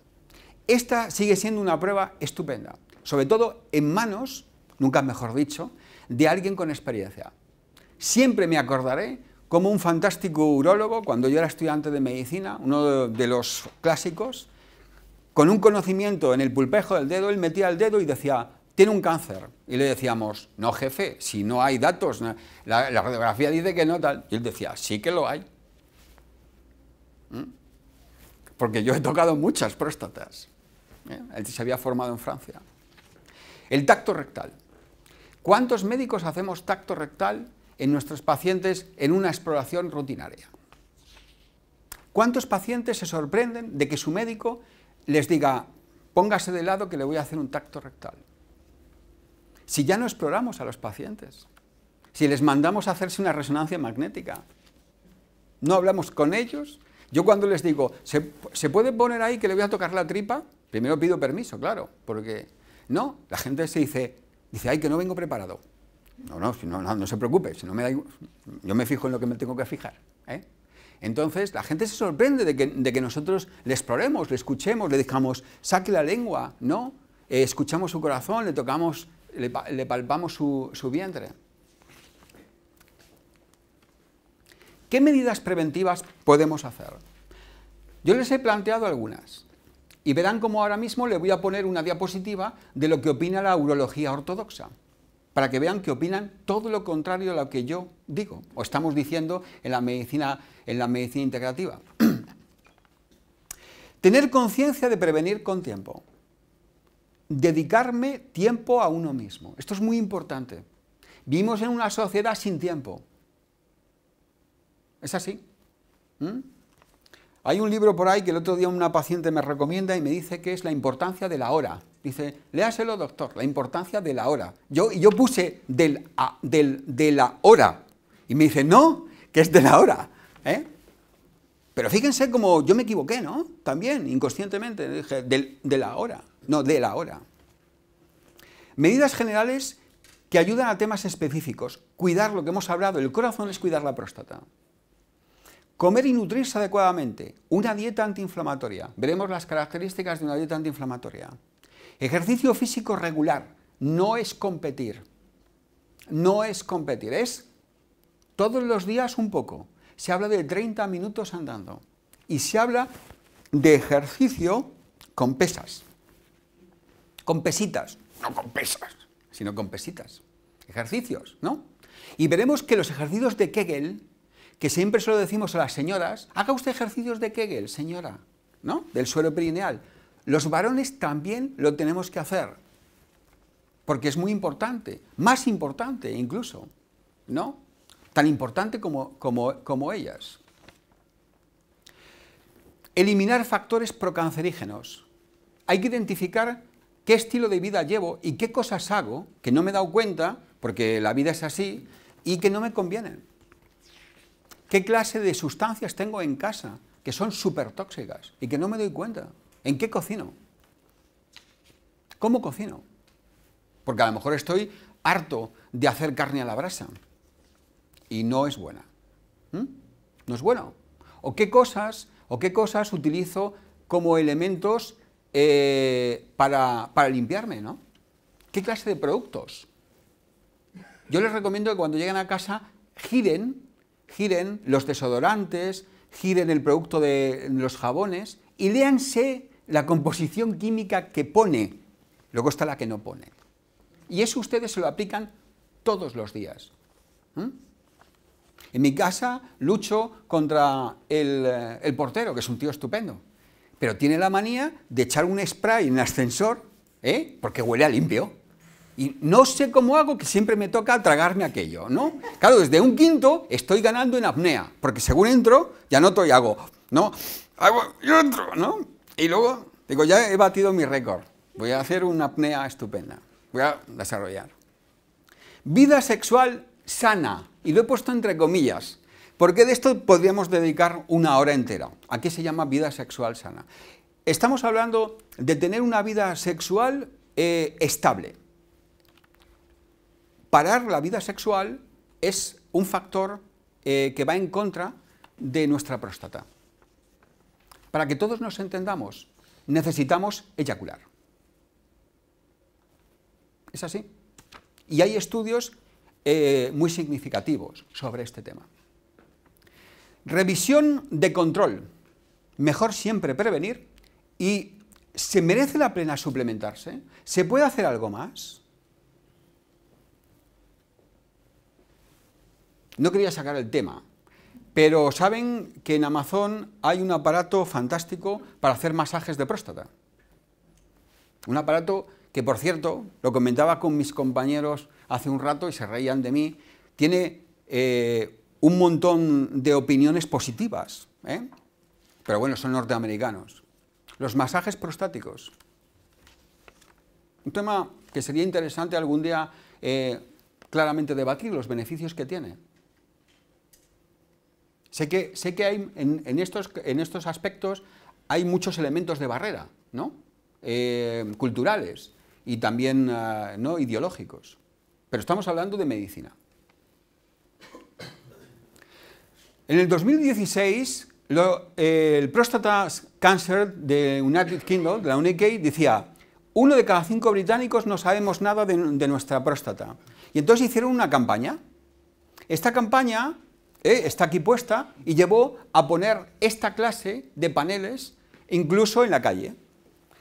Esta sigue siendo una prueba estupenda sobre todo en manos, nunca mejor dicho, de alguien con experiencia. Siempre me acordaré como un fantástico urólogo, cuando yo era estudiante de medicina, uno de los clásicos, con un conocimiento en el pulpejo del dedo, él metía el dedo y decía, tiene un cáncer. Y le decíamos, no jefe, si no hay datos, la, radiografía dice que no tal. Y él decía, sí que lo hay. ¿Mm? Porque yo he tocado muchas próstatas. ¿eh? Él se había formado en Francia. El tacto rectal. ¿Cuántos médicos hacemos tacto rectal en nuestros pacientes en una exploración rutinaria? ¿Cuántos pacientes se sorprenden de que su médico les diga, póngase de lado que le voy a hacer un tacto rectal? Si ya no exploramos a los pacientes, si les mandamos a hacerse una resonancia magnética, no hablamos con ellos. Yo cuando les digo, ¿se, ¿se puede poner ahí que le voy a tocar la tripa? Primero pido permiso, claro, porque no, la gente se dice, dice, ay, que no vengo preparado. No, no, no, se preocupe, si no me da, yo me fijo en lo que me tengo que fijar. ¿eh? Entonces la gente se sorprende de que, de que nosotros le exploremos, le escuchemos, le digamos, saque la lengua, ¿no? Eh, escuchamos su corazón, le tocamos, le, le palpamos su, su vientre. ¿Qué medidas preventivas podemos hacer? Yo les he planteado algunas y verán cómo ahora mismo le voy a poner una diapositiva de lo que opina la urología ortodoxa, para que vean que opinan todo lo contrario a lo que yo digo o estamos diciendo en la medicina, en la medicina integrativa. Tener conciencia de prevenir con tiempo. Dedicarme tiempo a uno mismo. Esto es muy importante. Vivimos en una sociedad sin tiempo. ¿Es así? ¿Mm? Hay un libro por ahí que el otro día una paciente me recomienda y me dice que es la importancia de la hora. Dice, léaselo doctor, la importancia de la hora. Yo, yo puse del, de la hora. Y me dice, no, que es de la hora. ¿eh? Pero fíjense como yo me equivoqué, ¿no? También, inconscientemente, dije, de la hora. No, de la hora. Medidas generales que ayudan a temas específicos. Cuidar lo que hemos hablado, el corazón es cuidar la próstata. Comer y nutrirse adecuadamente. Una dieta antiinflamatoria. Veremos las características de una dieta antiinflamatoria. Ejercicio físico regular. No es competir. No es competir. Es todos los días un poco. Se habla de 30 minutos andando. Y se habla de ejercicio con pesas. Con pesitas. No con pesas, sino con pesitas. Ejercicios, ¿no? Y veremos que los ejercicios de Kegel que siempre se lo decimos a las señoras, haga usted ejercicios de Kegel, señora, ¿no? Del suelo perineal. Los varones también lo tenemos que hacer, porque es muy importante, más importante incluso, ¿no? Tan importante como, como ellas. Eliminar factores procancerígenos. Hay que identificar qué estilo de vida llevo y qué cosas hago que no me he dado cuenta, porque la vida es así, y que no me convienen. ¿Qué clase de sustancias tengo en casa que son súper tóxicas y que no me doy cuenta? ¿En qué cocino? ¿Cómo cocino? Porque a lo mejor estoy harto de hacer carne a la brasa y no es buena. ¿Mm? No es bueno. ¿O qué cosas, o qué cosas utilizo como elementos eh, para, limpiarme? ¿Qué clase de productos? Yo les recomiendo que cuando lleguen a casa giren giren los desodorantes, giren el producto de los jabones y léanse la composición química que pone, luego está la que no pone. Y eso ustedes se lo aplican todos los días. En mi casa lucho contra eh, el, portero, que es un tío estupendo, pero tiene la manía de echar un spray en el ascensor, ¿eh? porque huele a limpio y no sé cómo hago que siempre me toca tragarme aquello, ¿no? Claro, desde un quinto estoy ganando en apnea, porque según entro, ya noto y hago, ¿no? Hago, yo entro, ¿no? Y luego digo, ya he batido mi récord, voy a hacer una apnea estupenda, voy a desarrollar. Vida sexual sana, y lo he puesto entre comillas, porque de esto podríamos dedicar una hora entera. ¿A qué se llama vida sexual sana? Estamos hablando de tener una vida sexual eh, estable, parar la vida sexual es un factor eh, que va en contra de nuestra próstata. Para que todos nos entendamos, necesitamos eyacular. ¿Es así? Y hay estudios eh, muy significativos sobre este tema. Revisión de control. Mejor siempre prevenir y se merece la pena suplementarse. ¿Se puede hacer algo más? No quería sacar el tema, pero saben que en Amazon hay un aparato fantástico para hacer masajes de próstata. Un aparato que, por cierto, lo comentaba con mis compañeros hace un rato y se reían de mí, tiene eh, un montón de opiniones positivas, ¿eh? pero bueno, son norteamericanos. Los masajes prostáticos. Un tema que sería interesante algún día eh, claramente debatir los beneficios que tiene. Sé que, sé que hay, en, estos, en estos aspectos hay muchos elementos de barrera, ¿no? Eh, culturales y también eh, ¿no? ideológicos. Pero estamos hablando de medicina. En el 2016, eh, el Próstata Cancer de United Kingdom, de la UK decía, uno de cada cinco británicos no sabemos nada de nuestra próstata. Y entonces hicieron una campaña. Esta campaña ¿eh? está aquí puesta y llevó a poner esta clase de paneles incluso en la calle.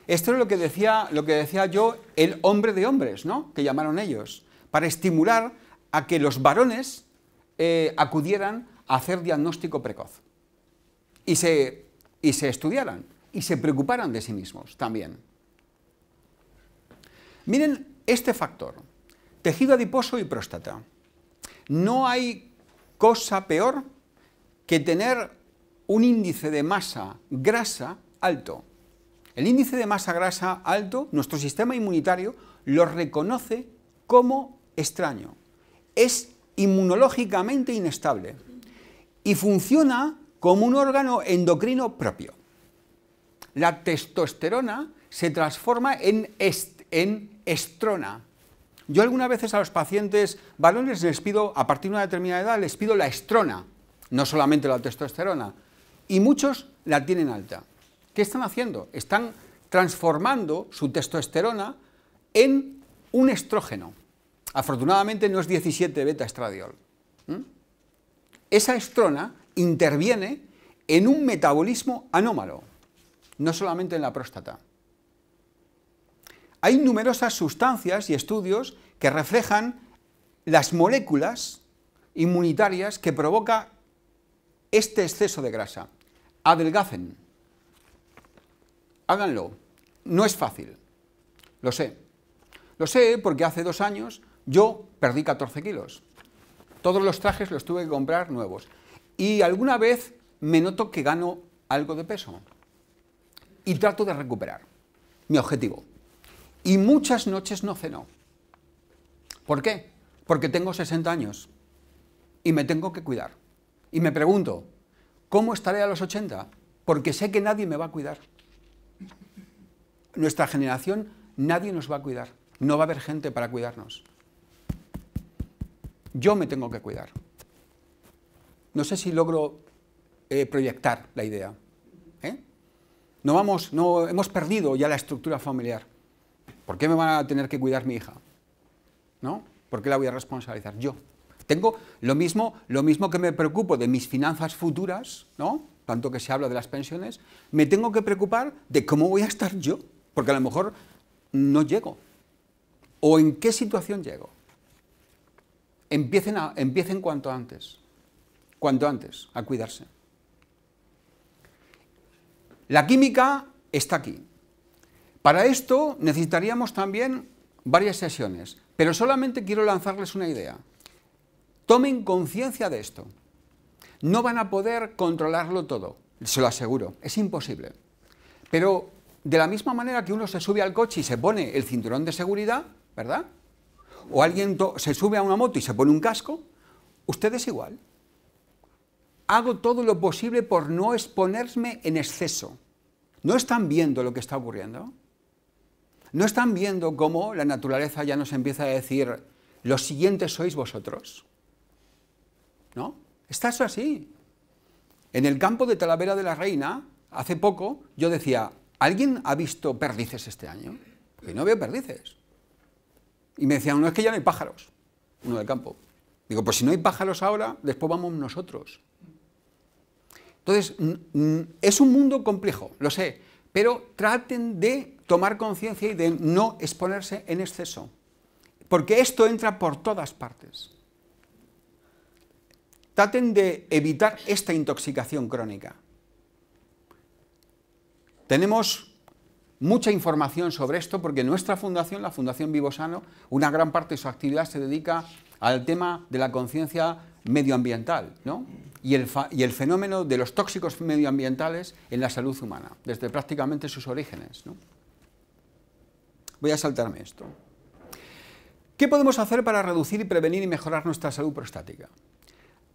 Esto es lo que decía, lo que decía yo, el hombre de hombres, ¿no? que llamaron ellos, para estimular a que los varones eh, acudieran a hacer diagnóstico precoz y se, y se estudiaran y se preocuparan de sí mismos también. Miren este factor, tejido adiposo y próstata. No hay cosa peor que tener un índice de masa grasa alto. El índice de masa grasa alto, nuestro sistema inmunitario lo reconoce como extraño. Es inmunológicamente inestable y funciona como un órgano endocrino propio. La testosterona se transforma en, estrona, yo algunas veces a los pacientes varones les pido, a partir de una determinada edad, les pido la estrona, no solamente la testosterona, y muchos la tienen alta. ¿Qué están haciendo? Están transformando su testosterona en un estrógeno. Afortunadamente no es 17 beta estradiol. Esa estrona interviene en un metabolismo anómalo, no solamente en la próstata hay numerosas sustancias y estudios que reflejan las moléculas inmunitarias que provoca este exceso de grasa. Adelgacen. Háganlo. No es fácil. Lo sé. Lo sé porque hace dos años yo perdí 14 kilos. Todos los trajes los tuve que comprar nuevos. Y alguna vez me noto que gano algo de peso. Y trato de recuperar. Mi objetivo y muchas noches no ceno. ¿Por qué? Porque tengo 60 años y me tengo que cuidar. Y me pregunto, ¿cómo estaré a los 80? Porque sé que nadie me va a cuidar. Nuestra generación, nadie nos va a cuidar. No va a haber gente para cuidarnos. Yo me tengo que cuidar. No sé si logro eh, proyectar la idea. ¿eh? No vamos, no, hemos perdido ya la estructura familiar. ¿Por qué me van a tener que cuidar mi hija? ¿No? ¿Por qué la voy a responsabilizar yo? Tengo lo mismo, lo mismo que me preocupo de mis finanzas futuras, ¿no? Tanto que se habla de las pensiones, me tengo que preocupar de cómo voy a estar yo, porque a lo mejor no llego. O en qué situación llego. Empiecen, empiecen cuanto antes, cuanto antes, a cuidarse. La química está aquí. Para esto necesitaríamos también varias sesiones, pero solamente quiero lanzarles una idea. Tomen conciencia de esto. No van a poder controlarlo todo, se lo aseguro, es imposible. Pero de la misma manera que uno se sube al coche y se pone el cinturón de seguridad, ¿verdad? O alguien se sube a una moto y se pone un casco, ustedes igual. Hago todo lo posible por no exponerme en exceso. ¿No están viendo lo que está ocurriendo? ¿No están viendo cómo la naturaleza ya nos empieza a decir, los siguientes sois vosotros? ¿No? Estás así. En el campo de Talavera de la Reina, hace poco, yo decía, ¿alguien ha visto perdices este año? Y no veo perdices. Y me decían, no es que ya no hay pájaros, uno del campo. Digo, pues si no hay pájaros ahora, después vamos nosotros. Entonces, es un mundo complejo, lo sé, pero traten de tomar conciencia y de no exponerse en exceso. Porque esto entra por todas partes. Traten de evitar esta intoxicación crónica. Tenemos mucha información sobre esto porque nuestra fundación, la Fundación Vivo Sano, una gran parte de su actividad se dedica al tema de la conciencia medioambiental ¿no? y, el y el fenómeno de los tóxicos medioambientales en la salud humana, desde prácticamente sus orígenes. ¿no? Voy a saltarme esto. ¿Qué podemos hacer para reducir, y prevenir y mejorar nuestra salud prostática?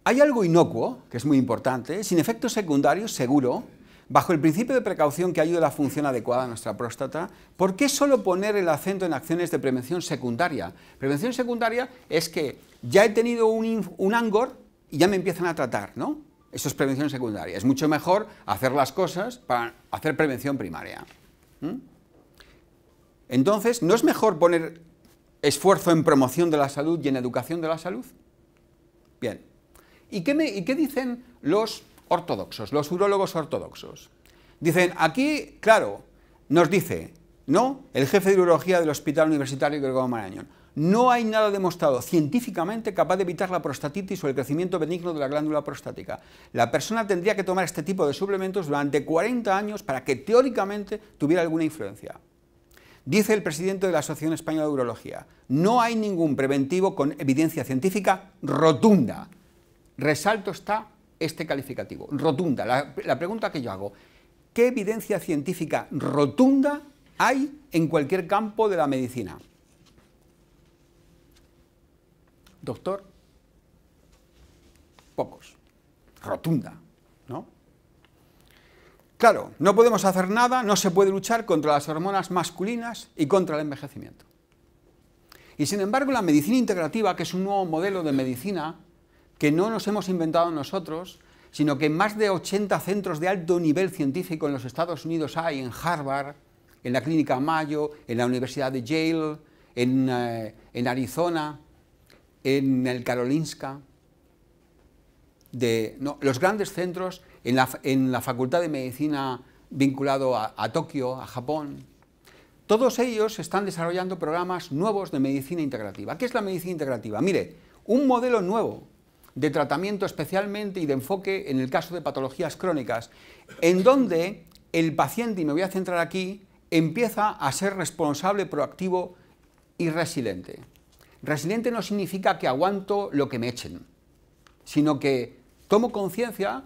Hay algo inocuo, que es muy importante, sin efectos secundarios, seguro, bajo el principio de precaución que ayuda a la función adecuada de nuestra próstata, ¿por qué solo poner el acento en acciones de prevención secundaria? Prevención secundaria es que ya he tenido un, un angor y ya me empiezan a tratar, ¿no? Eso es prevención secundaria. Es mucho mejor hacer las cosas para hacer prevención primaria. Entonces, ¿no es mejor poner esfuerzo en promoción de la salud y en educación de la salud? Bien. ¿Y qué, dicen los ortodoxos, los urólogos ortodoxos? Dicen, aquí, claro, nos dice, ¿no? El jefe de urología del Hospital Universitario Gregorio Marañón. No hay nada demostrado científicamente capaz de evitar la prostatitis o el crecimiento benigno de la glándula prostática. La persona tendría que tomar este tipo de suplementos durante 40 años para que teóricamente tuviera alguna influencia. Dice el presidente de la Asociación Española de Urología, no hay ningún preventivo con evidencia científica rotunda. Resalto está este calificativo, rotunda. La, pregunta que yo hago, ¿qué evidencia científica rotunda hay en cualquier campo de la medicina? Doctor, pocos. Rotunda. Claro, no podemos hacer nada, no se puede luchar contra las hormonas masculinas y contra el envejecimiento. Y sin embargo, la medicina integrativa, que es un nuevo modelo de medicina que no nos hemos inventado nosotros, sino que más de 80 centros de alto nivel científico en los Estados Unidos hay, en Harvard, en la Clínica Mayo, en la Universidad de Yale, en, eh, Arizona, en el Karolinska, de los grandes centros en la, Facultad de Medicina vinculado a, a Tokio, a Japón. Todos ellos están desarrollando programas nuevos de medicina integrativa. ¿Qué es la medicina integrativa? Mire, un modelo nuevo de tratamiento especialmente y de enfoque en el caso de patologías crónicas, en donde el paciente, y me voy a centrar aquí, empieza a ser responsable, proactivo y resiliente. Resiliente no significa que aguanto lo que me echen, sino que tomo conciencia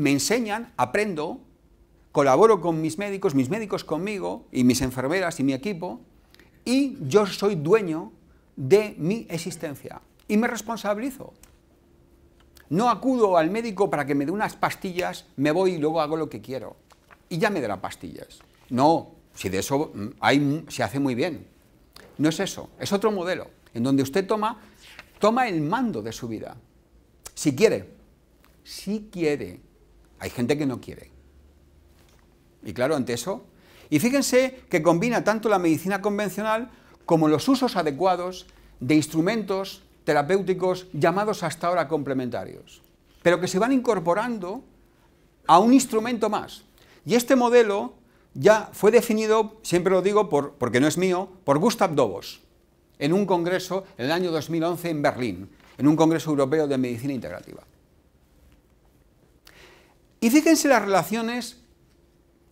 me enseñan, aprendo, colaboro con mis médicos, mis médicos conmigo y mis enfermeras y mi equipo, y yo soy dueño de mi existencia y me responsabilizo. No acudo al médico para que me dé unas pastillas, me voy y luego hago lo que quiero. Y ya me dará pastillas. No, si de eso mm, hay, se hace muy bien. No es eso, es otro modelo, en donde usted toma, toma el mando de su vida. Si quiere, si quiere, hay gente que no quiere. Y claro, ante eso. Y fíjense que combina tanto la medicina convencional como los usos adecuados de instrumentos terapéuticos llamados hasta ahora complementarios, pero que se van incorporando a un instrumento más. Y este modelo ya fue definido, siempre lo digo por, porque no es mío, por Gustav Dobos, en un congreso en el año 2011 en Berlín, en un congreso europeo de medicina integrativa. Y fíjense las relaciones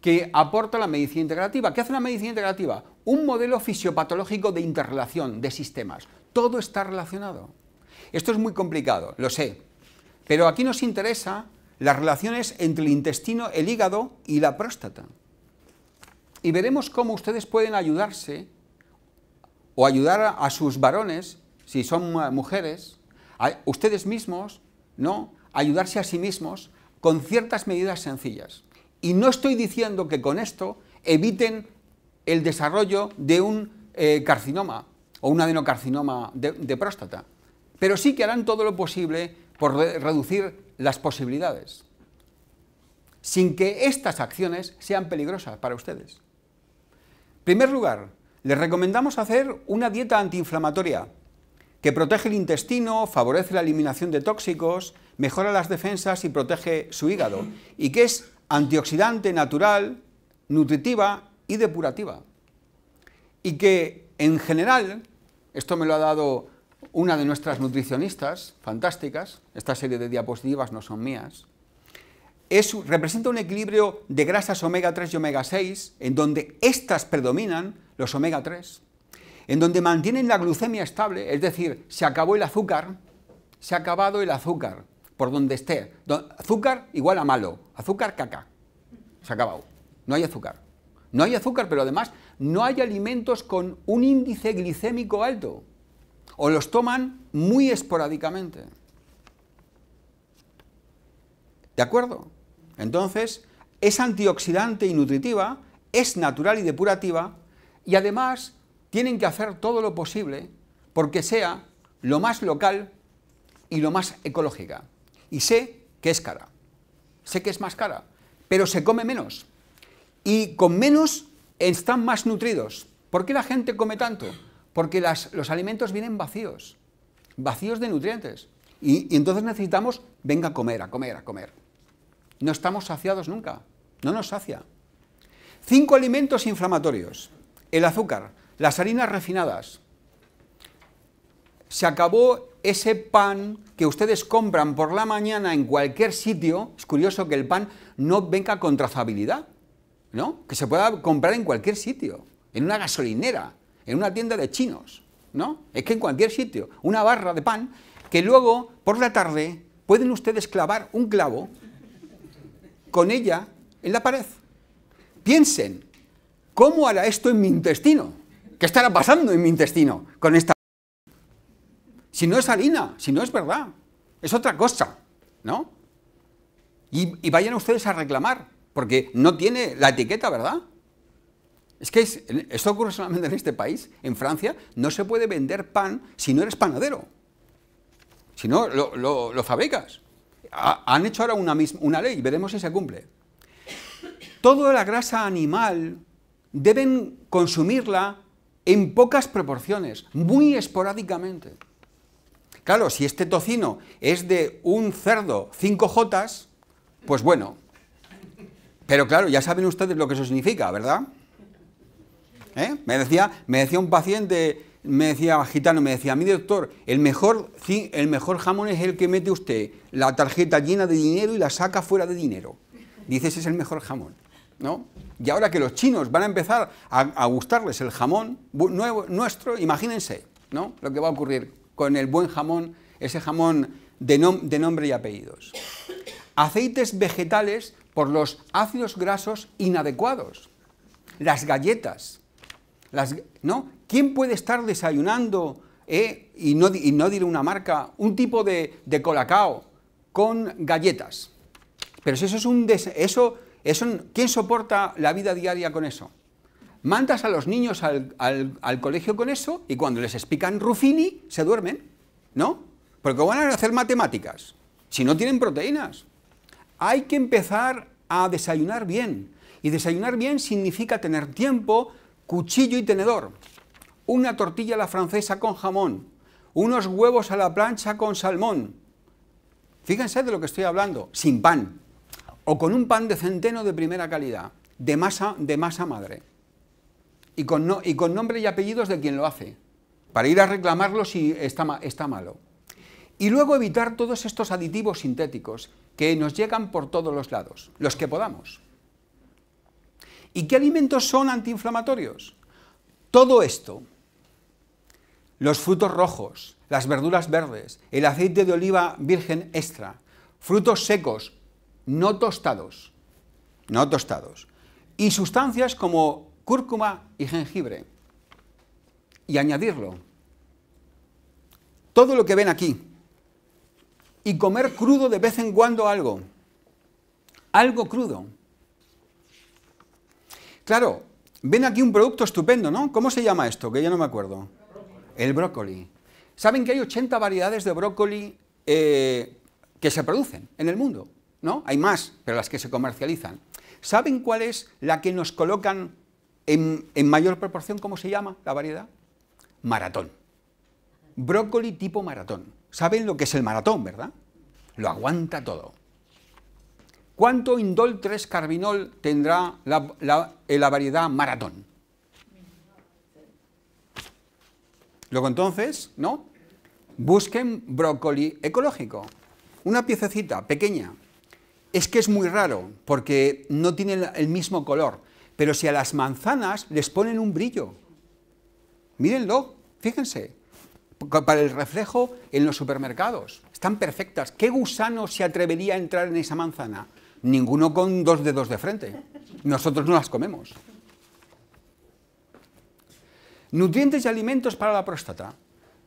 que aporta la medicina integrativa. ¿Qué hace la medicina integrativa? Un modelo fisiopatológico de interrelación de sistemas. Todo está relacionado. Esto es muy complicado, lo sé. Pero aquí nos interesa las relaciones entre el intestino, el hígado y la próstata. Y veremos cómo ustedes pueden ayudarse o ayudar a sus varones, si son mujeres, a ustedes mismos, ¿no? Ayudarse a sí mismos con ciertas medidas sencillas. Y no estoy diciendo que con esto eviten el desarrollo de un eh, carcinoma o un adenocarcinoma de, próstata, pero sí que harán todo lo posible por reducir las posibilidades, sin que estas acciones sean peligrosas para ustedes. En primer lugar, les recomendamos hacer una dieta antiinflamatoria que protege el intestino, favorece la eliminación de tóxicos, mejora las defensas y protege su hígado, y que es antioxidante natural, nutritiva y depurativa. Y que en general, esto me lo ha dado una de nuestras nutricionistas fantásticas, esta serie de diapositivas no son mías, representa un equilibrio de grasas omega 3 y omega 6, en donde estas predominan los omega 3, en donde mantienen la glucemia estable, es decir, se acabó el azúcar, se ha acabado el azúcar, por donde esté. Azúcar igual a malo, azúcar caca. Se ha acabado. No hay azúcar. No hay azúcar, pero además no hay alimentos con un índice glicémico alto. O los toman muy esporádicamente. ¿De acuerdo? Entonces, es antioxidante y nutritiva, es natural y depurativa, y además tienen que hacer todo lo posible porque sea lo más local y lo más ecológica. Y sé que es cara, sé que es más cara, pero se come menos. Y con menos están más nutridos. ¿Por qué la gente come tanto? Porque los alimentos vienen vacíos, vacíos de nutrientes. Y, y entonces necesitamos, venga a comer, a comer, a comer. No estamos saciados nunca, no nos sacia. Cinco alimentos inflamatorios. El azúcar, las harinas refinadas. Se acabó ese pan que ustedes compran por la mañana en cualquier sitio, es curioso que el pan no venga con trazabilidad, ¿no? Que se pueda comprar en cualquier sitio, en una gasolinera, en una tienda de chinos, ¿no? Es que en cualquier sitio, una barra de pan que luego por la tarde pueden ustedes clavar un clavo con ella en la pared. Piensen, ¿cómo hará esto en mi intestino? ¿Qué estará pasando en mi intestino con esta si no es harina, si no es verdad, es otra cosa, ¿no? Y, vayan ustedes a reclamar, porque no tiene la etiqueta, ¿verdad? Es que esto ocurre solamente en este país. En Francia no se puede vender pan si no eres panadero. Si no, lo, fabricas. han hecho ahora una, una ley, veremos si se cumple. Toda la grasa animal deben consumirla en pocas proporciones, muy esporádicamente. Claro, si este tocino es de un cerdo 5 jotas, pues bueno. Pero claro, ya saben ustedes lo que eso significa, ¿verdad? ¿Eh? Me, decía, me decía un paciente, me decía gitano, me decía, mi doctor, el mejor, el mejor jamón es el que mete usted la tarjeta llena de dinero y la saca fuera de dinero. Dice, ese es el mejor jamón. ¿No? Y ahora que los chinos van a empezar a, a gustarles el jamón nuevo, nuestro, imagínense ¿no? lo que va a ocurrir con el buen jamón, ese jamón de, nombre y apellidos. Aceites vegetales por los ácidos grasos inadecuados. Las galletas. Las, ¿no? ¿Quién puede estar desayunando, eh, y, no, y, no, diré una marca, un tipo de, colacao con galletas? Pero si eso es un... eso, eso, ¿Quién soporta la vida diaria con eso? mandas a los niños al, colegio con eso y cuando les explican Ruffini se duermen, ¿no? Porque van a hacer matemáticas, si no tienen proteínas. Hay que empezar a desayunar bien. Y desayunar bien significa tener tiempo, cuchillo y tenedor. Una tortilla a la francesa con jamón. Unos huevos a la plancha con salmón. Fíjense de lo que estoy hablando. Sin pan. O con un pan de centeno de primera calidad. De masa, de masa madre y con, nombre y apellidos de quien lo hace, para ir a reclamarlo si está, está malo. Y luego evitar todos estos aditivos sintéticos que nos llegan por todos los lados, los que podamos. ¿Y qué alimentos son antiinflamatorios? Todo esto, los frutos rojos, las verduras verdes, el aceite de oliva virgen extra, frutos secos, no tostados, no tostados, y sustancias como cúrcuma y jengibre y añadirlo. Todo lo que ven aquí. Y comer crudo de vez en cuando algo. Algo crudo. Claro, ven aquí un producto estupendo, ¿no? ¿Cómo se llama esto? Que ya no me acuerdo. El brócoli. Saben que hay 80 variedades de brócoli eh, que se producen en el mundo, ¿no? Hay más, pero las que se comercializan. ¿Saben cuál es la que nos colocan en, mayor proporción, ¿cómo se llama la variedad? Maratón. Brócoli tipo maratón. ¿Saben lo que es el maratón, verdad? Lo aguanta todo. ¿Cuánto indol 3 carbinol tendrá la, la variedad maratón? Luego entonces, ¿no? Busquen brócoli ecológico. Una piececita pequeña. Es que es muy raro porque no tiene el mismo color. Pero si a las manzanas les ponen un brillo, mírenlo, fíjense, para el reflejo en los supermercados, están perfectas. ¿Qué gusano se atrevería a entrar en esa manzana? Ninguno con dos dedos de frente. Nosotros no las comemos. Nutrientes y alimentos para la próstata.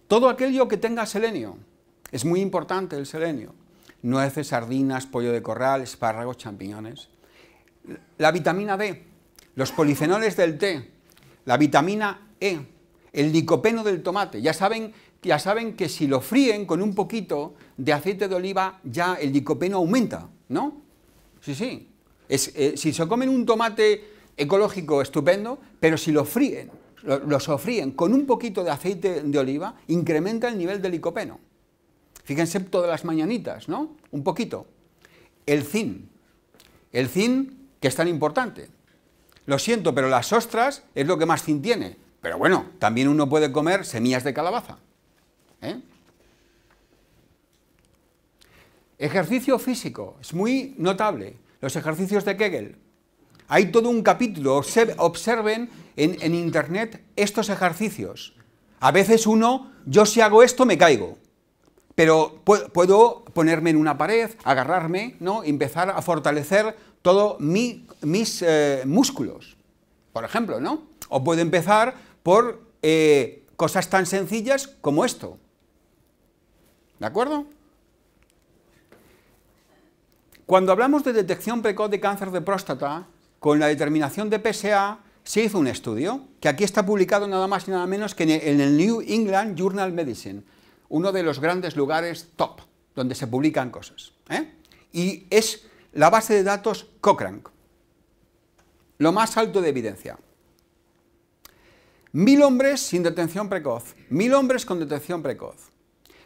Todo aquello que tenga selenio. Es muy importante el selenio. Nueces, sardinas, pollo de corral, espárragos, champiñones. La vitamina D, los polifenoles del té, la vitamina E, el licopeno del tomate. Ya saben, ya saben que si lo fríen con un poquito de aceite de oliva, ya el licopeno aumenta, ¿no? Sí, sí. Eh, si se comen un tomate ecológico estupendo, pero si lo fríen, lo, lo, sofríen con un poquito de aceite de oliva, incrementa el nivel de licopeno. Fíjense todas las mañanitas, ¿no? Un poquito. El zinc. El zinc, que es tan importante. Lo siento, pero las ostras es lo que más cintiene. tiene. Pero bueno, también uno puede comer semillas de calabaza. ¿eh? Ejercicio físico, es muy notable. Los ejercicios de Kegel. Hay todo un capítulo, observen en, en internet estos ejercicios. A veces uno, yo si hago esto me caigo, pero puedo ponerme en una pared, agarrarme, ¿no? empezar a fortalecer todos mis eh, músculos, por ejemplo, ¿no? O puede empezar por eh, cosas tan sencillas como esto. ¿De acuerdo? Cuando hablamos de detección precoz de cáncer de próstata, con la determinación de PSA se hizo un estudio, que aquí está publicado nada más y nada menos que en el New England Journal Medicine, uno de los grandes lugares top, donde se publican cosas. ¿eh? Y es la base de datos Cochrane, lo más alto de evidencia. Mil hombres sin detención precoz, mil hombres con detección precoz.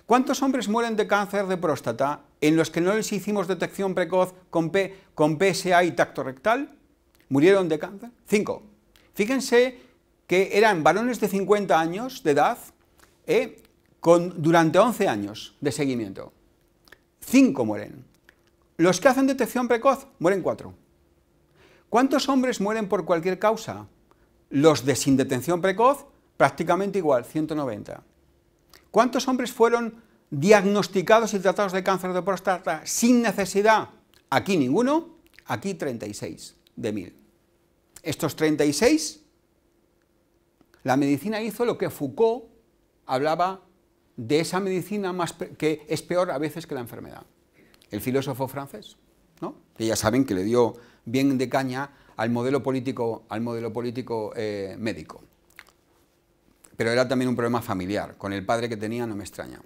¿Cuántos hombres mueren de cáncer de próstata en los que no les hicimos detección precoz con, con PSA y tacto rectal? ¿Murieron de cáncer? Cinco. Fíjense que eran varones de 50 años de edad eh, durante 11 años de seguimiento. Cinco mueren. Los que hacen detección precoz mueren cuatro. ¿Cuántos hombres mueren por cualquier causa? Los de sin detención precoz, prácticamente igual, 190. ¿Cuántos hombres fueron diagnosticados y tratados de cáncer de próstata sin necesidad? Aquí ninguno, aquí 36 de mil. Estos 36, la medicina hizo lo que Foucault hablaba de esa medicina más que es peor a veces que la enfermedad el filósofo francés, ¿no? que ya saben que le dio bien de caña al modelo político, al modelo político eh, médico. Pero era también un problema familiar, con el padre que tenía no me extraña.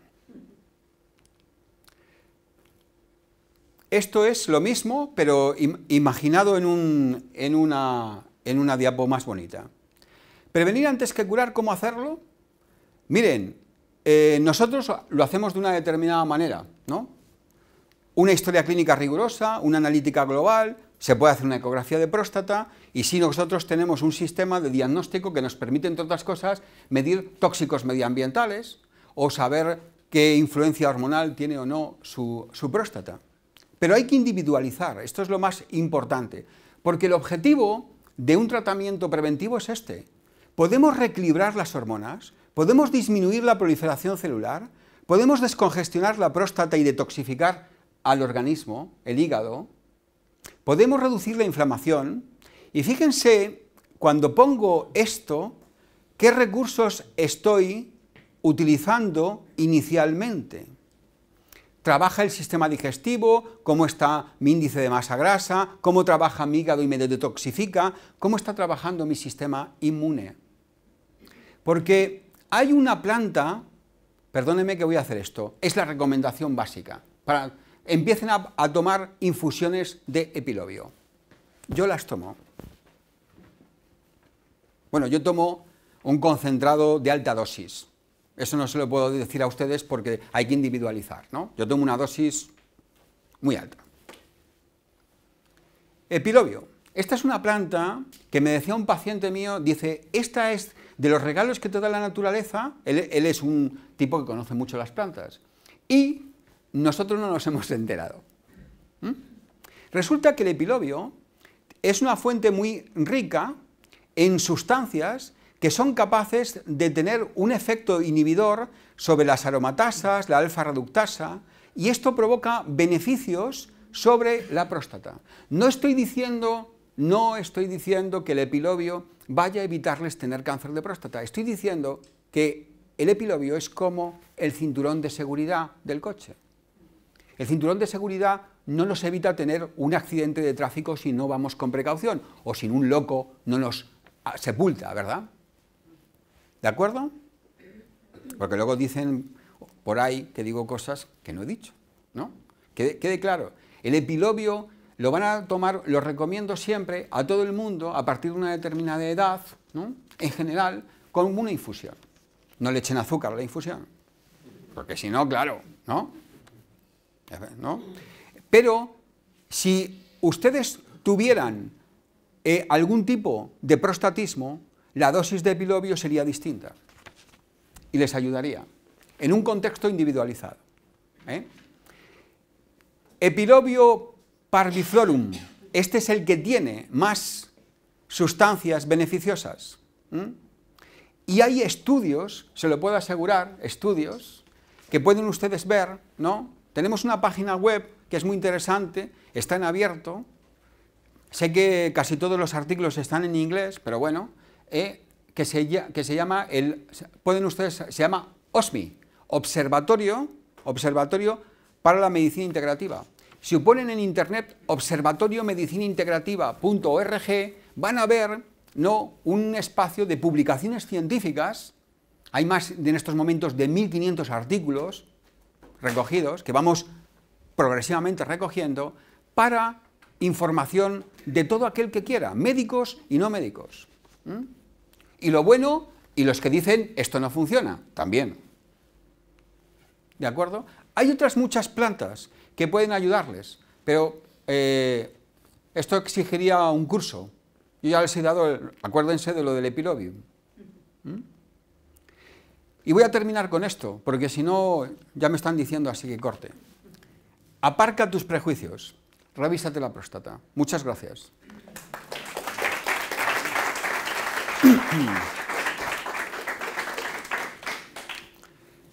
Esto es lo mismo, pero imaginado en, un, en, una, en una diapo más bonita. Prevenir antes que curar, ¿cómo hacerlo? Miren, eh, nosotros lo hacemos de una determinada manera, ¿no? una historia clínica rigurosa, una analítica global, se puede hacer una ecografía de próstata y si nosotros tenemos un sistema de diagnóstico que nos permite, entre otras cosas, medir tóxicos medioambientales o saber qué influencia hormonal tiene o no su, próstata. Pero hay que individualizar, esto es lo más importante, porque el objetivo de un tratamiento preventivo es este. Podemos reequilibrar las hormonas, podemos disminuir la proliferación celular, podemos descongestionar la próstata y detoxificar al organismo, el hígado, podemos reducir la inflamación y fíjense, cuando pongo esto, qué recursos estoy utilizando inicialmente. Trabaja el sistema digestivo, cómo está mi índice de masa grasa, cómo trabaja mi hígado y me detoxifica, cómo está trabajando mi sistema inmune. Porque hay una planta, perdónenme que voy a hacer esto, es la recomendación básica. Para empiecen a, tomar infusiones de epilobio. Yo las tomo. Bueno, yo tomo un concentrado de alta dosis. Eso no se lo puedo decir a ustedes porque hay que individualizar, ¿no? Yo tomo una dosis muy alta. Epilobio. Esta es una planta que me decía un paciente mío, dice, esta es de los regalos que te da la naturaleza, él, él es un tipo que conoce mucho las plantas, y nosotros no nos hemos enterado. ¿Mm? Resulta que el epilobio es una fuente muy rica en sustancias que son capaces de tener un efecto inhibidor sobre las aromatasas, la alfa-reductasa, y esto provoca beneficios sobre la próstata. No estoy diciendo, no estoy diciendo que el epilobio vaya a evitarles tener cáncer de próstata. Estoy diciendo que el epilobio es como el cinturón de seguridad del coche. El cinturón de seguridad no nos evita tener un accidente de tráfico si no vamos con precaución o sin un loco no nos ah, sepulta, ¿verdad? ¿De acuerdo? Porque luego dicen por ahí que digo cosas que no he dicho, ¿no? Quede, quede claro, el epilobio lo van a tomar, lo recomiendo siempre a todo el mundo a partir de una determinada edad, ¿no? En general, con una infusión. No le echen azúcar a la infusión, porque si no, claro, ¿no? ¿no? Pero si ustedes tuvieran eh, algún tipo de prostatismo, la dosis de epilobio sería distinta y les ayudaría en un contexto individualizado. ¿eh? Epilobio parviflorum, este es el que tiene más sustancias beneficiosas. Y hay estudios, se lo puedo asegurar, estudios que pueden ustedes ver, ¿no? Tenemos una página web que es muy interesante, está en abierto. Sé que casi todos los artículos están en inglés, pero bueno, eh, que, se, llama, el, pueden ustedes, se llama OSMI, Observatorio, Observatorio para la Medicina Integrativa. Si ponen en internet observatoriomedicinaintegrativa.org, van a ver no un espacio de publicaciones científicas, hay más en estos momentos de 1.500 artículos, recogidos, que vamos progresivamente recogiendo, para información de todo aquel que quiera, médicos y no médicos. Y lo bueno, y los que dicen esto no funciona, también. ¿De acuerdo? Hay otras muchas plantas que pueden ayudarles, pero eh, esto exigiría un curso. Yo ya les he dado, acuérdense de lo del epilobium. Y voy a terminar con esto, porque si no, ya me están diciendo así que corte. Aparca tus prejuicios, revísate la próstata. Muchas gracias.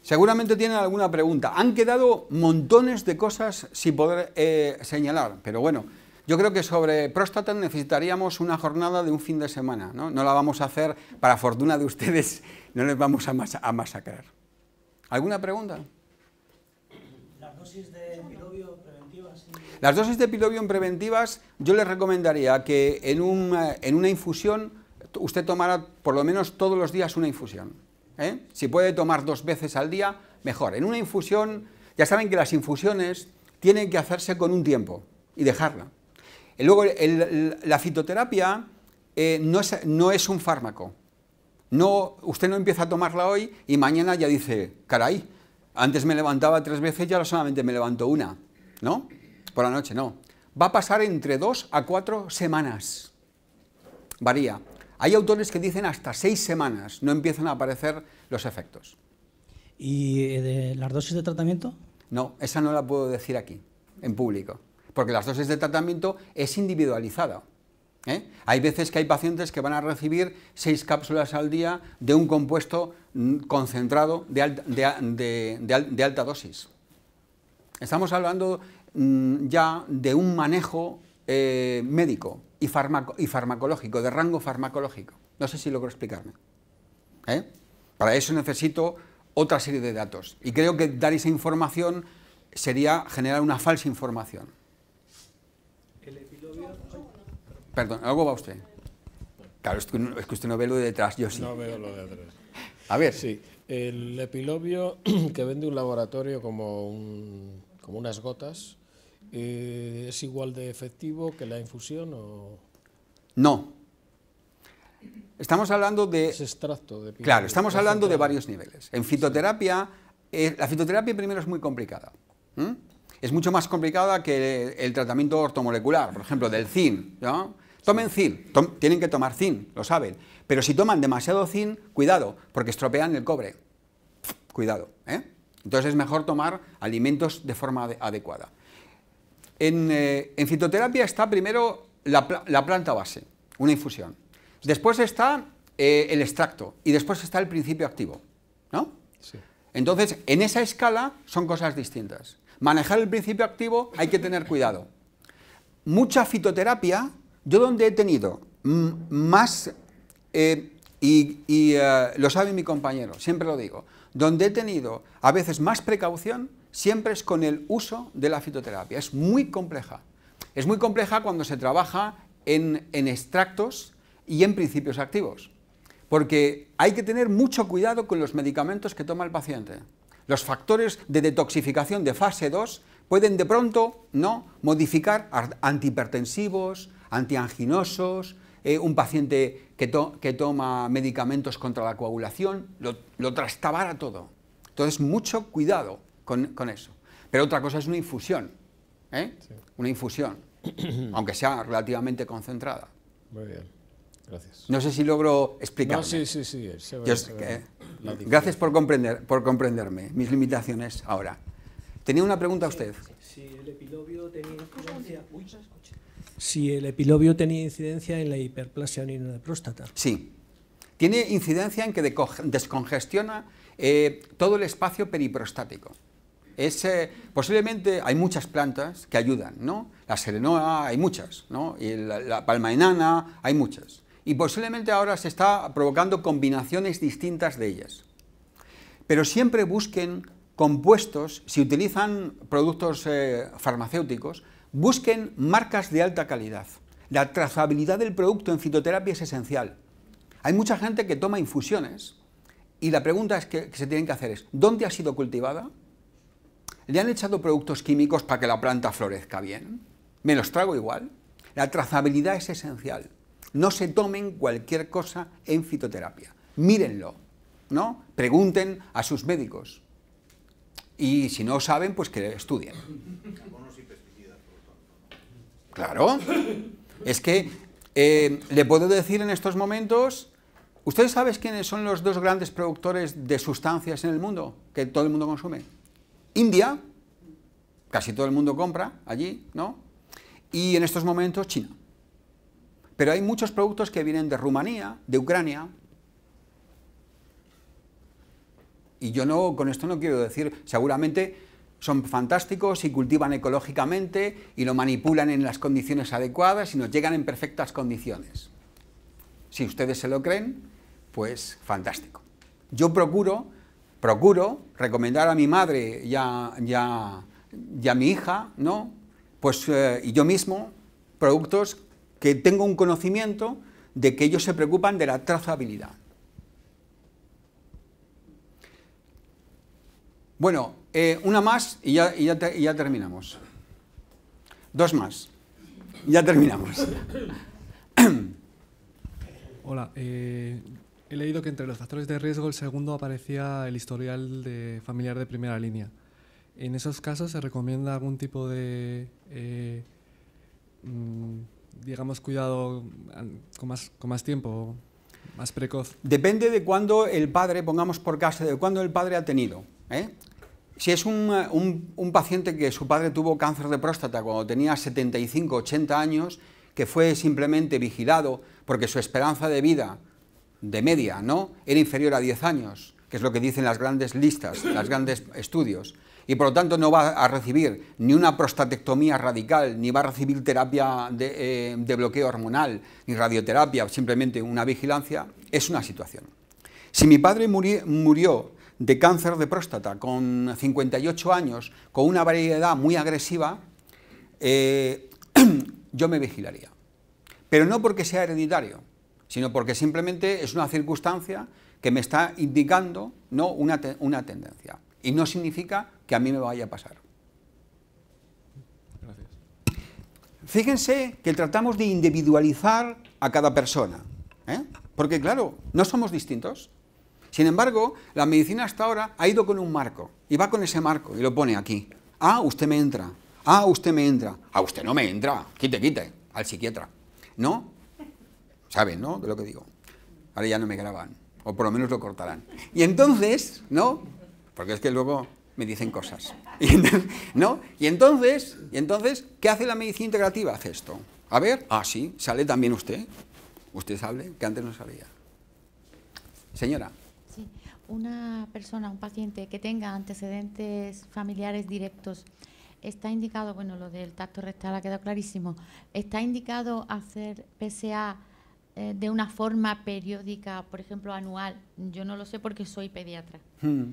Seguramente tienen alguna pregunta. Han quedado montones de cosas sin poder eh, señalar, pero bueno, yo creo que sobre próstata necesitaríamos una jornada de un fin de semana. No, no la vamos a hacer, para fortuna de ustedes, no les vamos a, masacrar. ¿Alguna pregunta? Las dosis de pilobio preventivas. Las dosis de preventivas yo les recomendaría que en, una infusión usted tomara por lo menos todos los días una infusión. ¿eh? Si puede tomar dos veces al día, mejor. En una infusión, ya saben que las infusiones tienen que hacerse con un tiempo y dejarla. luego, la fitoterapia eh, no es un fármaco, no, usted no empieza a tomarla hoy y mañana ya dice, caray, antes me levantaba tres veces y ahora solamente me levanto una, ¿no? Por la noche, no. Va a pasar entre dos a cuatro semanas. Varía. Hay autores que dicen hasta seis semanas no empiezan a aparecer los efectos. ¿Y eh, de las dosis de tratamiento? No, esa no la puedo decir aquí, en público, porque las dosis de tratamiento es individualizada. ¿eh? Hay veces que hay pacientes que van a recibir seis cápsulas al día de un compuesto mm, concentrado de, alta, dosis. Estamos hablando mm, ya de un manejo eh, médico y, farmacológico, de rango farmacológico. No sé si logro explicarme. ¿eh? Para eso necesito otra serie de datos. Y creo que dar esa información sería generar una falsa información. Perdón, algo va usted. Claro, es que, usted no ve lo de detrás, yo sí. No veo lo de atrás. A ver. Sí, el epilobio que vende un laboratorio como, como unas gotas, eh, ¿es igual de efectivo que la infusión o...? No. Estamos hablando de... Es extracto de Claro, estamos hablando de varios niveles. En fitoterapia, eh, la fitoterapia primero es muy complicada. Es mucho más complicada que el tratamiento ortomolecular, por ejemplo, del zinc, ¿no? Tomen zinc, tienen que tomar zinc, lo saben. Pero si toman demasiado zinc, cuidado, porque estropean el cobre. Cuidado. ¿eh? Entonces es mejor tomar alimentos de forma adecuada. Eh, en, fitoterapia está primero la, planta base, una infusión. Después está eh, el extracto y después está el principio activo. ¿no? Sí. Entonces, en esa escala son cosas distintas. Manejar el principio activo hay que tener cuidado. Mucha fitoterapia yo donde he tenido más, eh, y, eh, lo sabe mi compañero, siempre lo digo, donde he tenido a veces más precaución siempre es con el uso de la fitoterapia. Es muy compleja. Es muy compleja cuando se trabaja en, extractos y en principios activos. Porque hay que tener mucho cuidado con los medicamentos que toma el paciente. Los factores de detoxificación de fase 2 pueden de pronto ¿no? modificar antihipertensivos, antianginosos, eh, un paciente que, que, toma medicamentos contra la coagulación, lo, trastabara todo. Entonces, mucho cuidado con, eso. Pero otra cosa es una infusión, ¿eh? una infusión, aunque sea relativamente concentrada. Muy bien, gracias. No sé si logro explicar. No, sí, sí, sí. Eh, gracias por, comprender, por comprenderme, mis limitaciones ahora. Tenía una pregunta a usted. Sí, el epilobio tenía si el epilobio tenía incidencia en la hiperplasia benigna de próstata. Sí, tiene incidencia en que descongestiona eh, todo el espacio periprostático. Eh, posiblemente hay muchas plantas que ayudan, ¿no? La serenoa hay muchas, ¿no? Y la, palma enana, hay muchas. Y posiblemente ahora se está provocando combinaciones distintas de ellas. Pero siempre busquen compuestos, si utilizan productos eh, farmacéuticos, Busquen marcas de alta calidad. La trazabilidad del producto en fitoterapia es esencial. Hay mucha gente que toma infusiones y la pregunta es que, se tienen que hacer es, ¿dónde ha sido cultivada? ¿Le han echado productos químicos para que la planta florezca bien? ¿Me los trago igual? La trazabilidad es esencial. No se tomen cualquier cosa en fitoterapia. Mírenlo, ¿no? Pregunten a sus médicos. Y si no saben, pues que estudien. Claro. Es que eh, le puedo decir en estos momentos, ¿ustedes saben quiénes son los dos grandes productores de sustancias en el mundo que todo el mundo consume? India, casi todo el mundo compra allí, ¿no? Y en estos momentos China. Pero hay muchos productos que vienen de Rumanía, de Ucrania. Y yo no, con esto no quiero decir, seguramente son fantásticos y cultivan ecológicamente y lo manipulan en las condiciones adecuadas y nos llegan en perfectas condiciones. Si ustedes se lo creen, pues fantástico. Yo procuro, procuro recomendar a mi madre y a, mi hija, ¿no? Pues, eh, y yo mismo, productos que tengo un conocimiento de que ellos se preocupan de la trazabilidad. Bueno, eh, una más y ya, y ya, terminamos. Dos más. Ya terminamos. Hola, eh, he leído que entre los factores de riesgo el segundo aparecía el historial de familiar de primera línea. ¿En esos casos se recomienda algún tipo de, eh, mm, digamos, cuidado con más, con más tiempo, más precoz? Depende de cuándo el padre, pongamos por caso, de cuándo el padre ha tenido. ¿eh? Si es eh, un, paciente que su padre tuvo cáncer de próstata cuando tenía 75, 80 años, que fue simplemente vigilado porque su esperanza de vida, de media, ¿no? era inferior a 10 años, que es lo que dicen las grandes listas, los grandes estudios, y por lo tanto no va a recibir ni una prostatectomía radical, ni va a recibir terapia de, eh, de bloqueo hormonal, ni radioterapia, simplemente una vigilancia, es una situación. Si mi padre murió de cáncer de próstata con 58 años, con una variedad muy agresiva, eh, yo me vigilaría. Pero no porque sea hereditario, sino porque simplemente es una circunstancia que me está indicando ¿no? una, una tendencia. Y no significa que a mí me vaya a pasar. Gracias. Fíjense que tratamos de individualizar a cada persona, ¿eh? porque claro, no somos distintos. Sin embargo, la medicina hasta ahora ha ido con un marco y va con ese marco y lo pone aquí. Ah, usted me entra. Ah, usted me entra. Ah, usted no me entra. Quite, quite. Al psiquiatra. ¿No? ¿Sabe, no? De lo que digo. Ahora ya no me graban. O por lo menos lo cortarán. Y entonces, ¿no? Porque es que luego me dicen cosas. ¿No? Y entonces, y entonces, ¿qué hace la medicina integrativa? Hace esto. A ver, ah, sí, sale también usted. Usted sabe que antes no sabía. Señora, una persona, un paciente que tenga antecedentes familiares directos, está indicado, bueno, lo del tacto rectal ha quedado clarísimo, está indicado hacer PSA eh, de una forma periódica, por ejemplo, anual. Yo no lo sé porque soy pediatra. Hmm.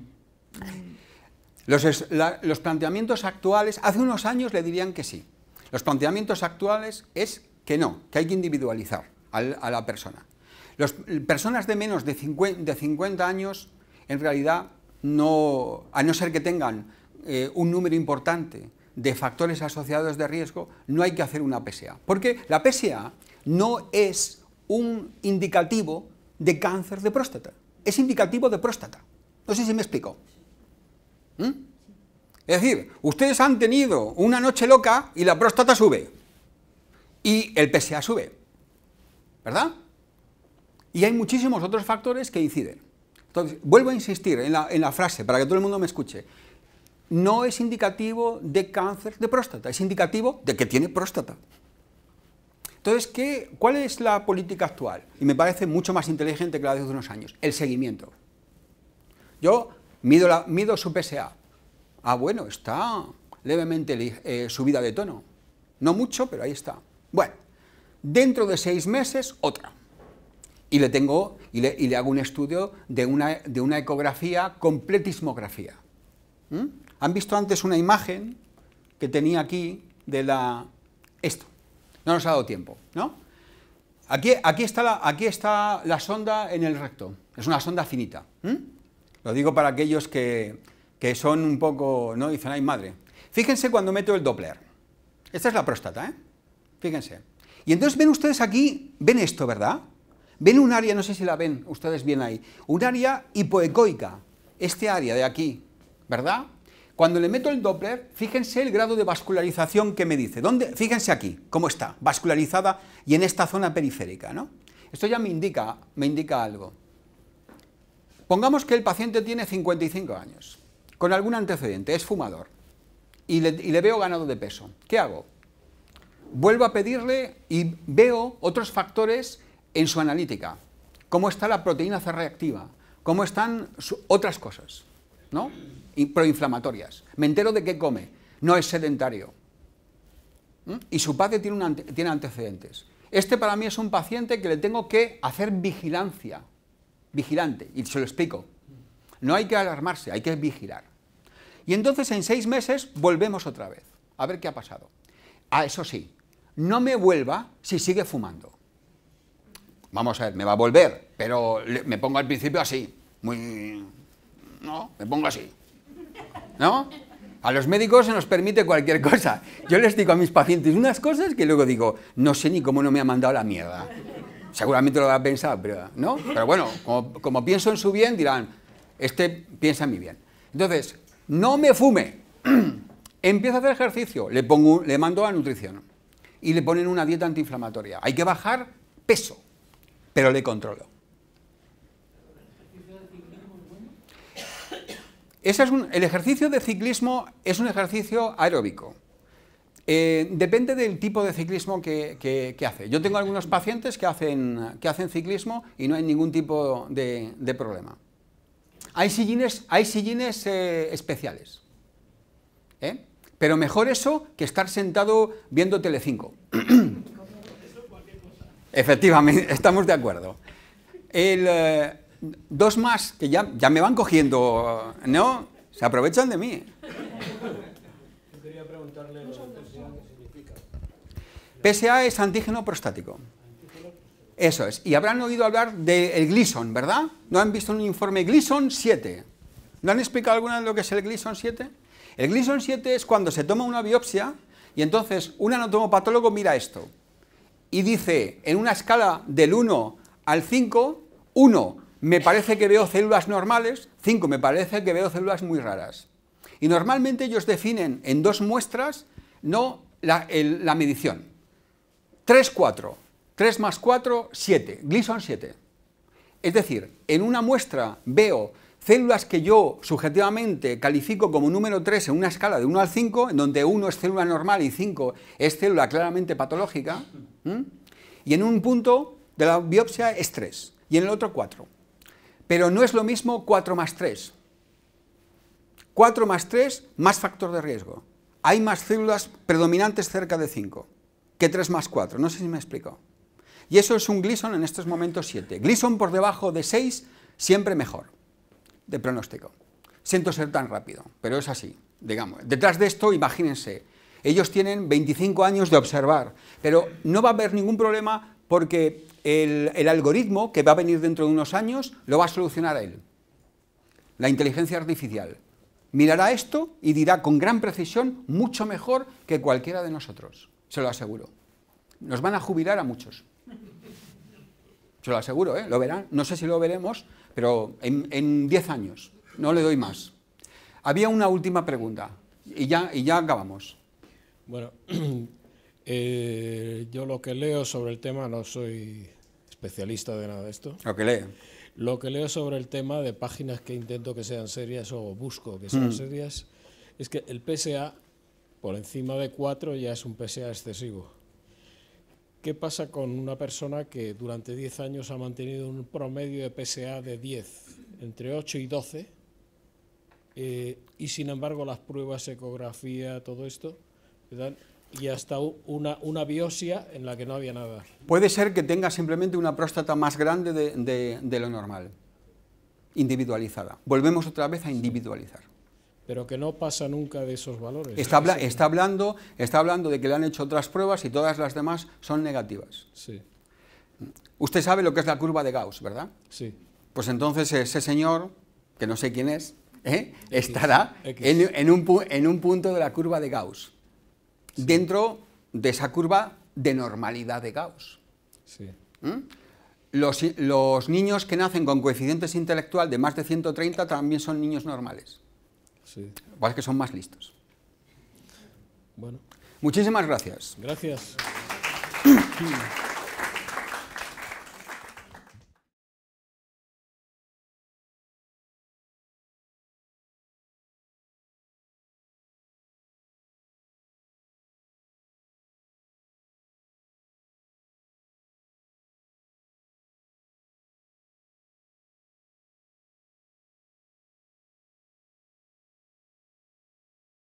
Los, planteamientos actuales, hace unos años le dirían que sí. Los planteamientos actuales es que no, que hay que individualizar a la persona. Las personas de menos de 50 años en realidad no, a no ser que tengan eh, un número importante de factores asociados de riesgo, no hay que hacer una PSA. Porque la PSA no es un indicativo de cáncer de próstata, es indicativo de próstata. No sé si me explico. ¿Mm? Es decir, ustedes han tenido una noche loca y la próstata sube. Y el PSA sube. ¿Verdad? Y hay muchísimos otros factores que inciden. Entonces, vuelvo a insistir en la, frase para que todo el mundo me escuche. No es indicativo de cáncer de próstata, es indicativo de que tiene próstata. Entonces, ¿cuál es la política actual? Y me parece mucho más inteligente que la de hace unos años, el seguimiento. Yo mido, su PSA. Ah, bueno, está levemente eh, subida de tono. No mucho, pero ahí está. Bueno, dentro de seis meses, otra y le tengo y le, hago un estudio de una, de una ecografía completismografía. ¿Mm? ¿Han visto antes una imagen que tenía aquí de la... esto? No nos ha dado tiempo, ¿no? Aquí, aquí, está, la, aquí está la sonda en el recto, es una sonda finita. ¿Mm? Lo digo para aquellos que, que son un poco, ¿no? Dicen, ay madre. Fíjense cuando meto el Doppler. Esta es la próstata, ¿eh? Fíjense. Y entonces ven ustedes aquí, ven esto, ¿verdad? Ven un área, no sé si la ven ustedes bien ahí, un área hipoecoica, este área de aquí, ¿verdad? Cuando le meto el Doppler, fíjense el grado de vascularización que me dice. ¿Dónde? Fíjense aquí, cómo está, vascularizada y en esta zona periférica, ¿no? Esto ya me indica, me indica algo. Pongamos que el paciente tiene 55 años, con algún antecedente, es fumador, y le, y le veo ganado de peso. ¿Qué hago? Vuelvo a pedirle y veo otros factores en su analítica, cómo está la proteína C reactiva, cómo están otras cosas, ¿no? proinflamatorias. Me entero de qué come, no es sedentario. ¿Mm? Y su padre tiene, tiene antecedentes. Este para mí es un paciente que le tengo que hacer vigilancia, vigilante, y se lo explico. No hay que alarmarse, hay que vigilar. Y entonces en seis meses volvemos otra vez, a ver qué ha pasado. a ah, eso sí, no me vuelva si sigue fumando vamos a ver, me va a volver, pero me pongo al principio así, muy... No, me pongo así. ¿No? A los médicos se nos permite cualquier cosa. Yo les digo a mis pacientes unas cosas que luego digo, no sé ni cómo no me ha mandado la mierda. Seguramente lo va pensado, pero, ¿no? Pero bueno, como, pienso en su bien, dirán, este piensa en mi bien. Entonces, no me fume. Empiezo a hacer ejercicio, le, pongo, le mando a nutrición y le ponen una dieta antiinflamatoria. Hay que bajar peso pero le controlo. Ese es un, el ejercicio de ciclismo es un ejercicio aeróbico. Eh, depende del tipo de ciclismo que, hace. Yo tengo algunos pacientes que hacen, que hacen ciclismo y no hay ningún tipo de, problema. Hay sillines, hay eh, especiales. ¿eh? Pero mejor eso que estar sentado viendo Telecinco. Efectivamente, estamos de acuerdo. Eh, dos más que ya, me van cogiendo, ¿no? Se aprovechan de mí. Yo quería preguntarle lo PSA es antígeno prostático. Eso es. Y habrán oído hablar del glison, ¿verdad? ¿No han visto un informe Gleason 7? ¿No han explicado alguna de lo que es el glison 7? El Gleason 7 es cuando se toma una biopsia y entonces un anatomopatólogo mira esto y dice en una escala del 1 al 5, 1 me parece que veo células normales, 5 me parece que veo células muy raras. Y normalmente ellos definen en dos muestras no la, la medición. 3, 4. 3 más 4, 7. Gleason 7. Es decir, en una muestra veo células que yo subjetivamente califico como número 3 en una escala de 1 al 5, en donde 1 es célula normal y 5 es célula claramente patológica, y en un punto de la biopsia es 3, y en el otro 4. Pero no es lo mismo 4 más 3. 4 más 3, más factor de riesgo. Hay más células predominantes cerca de 5 que 3 más 4, no sé si me explico. Y eso es un Gleason en estos momentos 7. Gleason por debajo de 6, siempre mejor de pronóstico. Siento ser tan rápido, pero es así, digamos. Detrás de esto, imagínense, ellos tienen 25 años de observar, pero no va a haber ningún problema porque el, algoritmo que va a venir dentro de unos años lo va a solucionar él. La inteligencia artificial mirará esto y dirá con gran precisión mucho mejor que cualquiera de nosotros, se lo aseguro. Nos van a jubilar a muchos. Se lo aseguro, ¿eh? lo verán. No sé si lo veremos, pero en 10 años, no le doy más. Había una última pregunta y ya, y ya acabamos. Bueno, eh, yo lo que leo sobre el tema, no soy especialista de nada de esto. Lo que Lo que leo sobre el tema de páginas que intento que sean serias o busco que sean mm. serias es que el PSA por encima de 4 ya es un PSA excesivo. ¿Qué pasa con una persona que durante 10 años ha mantenido un promedio de PSA de 10, entre 8 y 12, eh, y sin embargo las pruebas, ecografía, todo esto, y hasta una, una, en la que no había nada. Puede ser que tenga simplemente una próstata más grande de lo normal, individualizada. Volvemos otra vez a individualizar pero que no pasa nunca de esos valores. Está, hablando, está hablando de que le han hecho otras pruebas y todas las demás son negativas. Sí. Usted sabe lo que es la curva de Gauss, ¿verdad? Sí. Pues entonces ese señor, que no sé quién es, ¿eh? estará En, un, punto de la curva de Gauss, dentro de esa curva de normalidad de Gauss. Sí. ¿Mm? Los, los niños que nacen con coeficientes intelectual de más de 130 también son niños normales. Sí. que son más listos. Bueno. Muchísimas gracias. Gracias.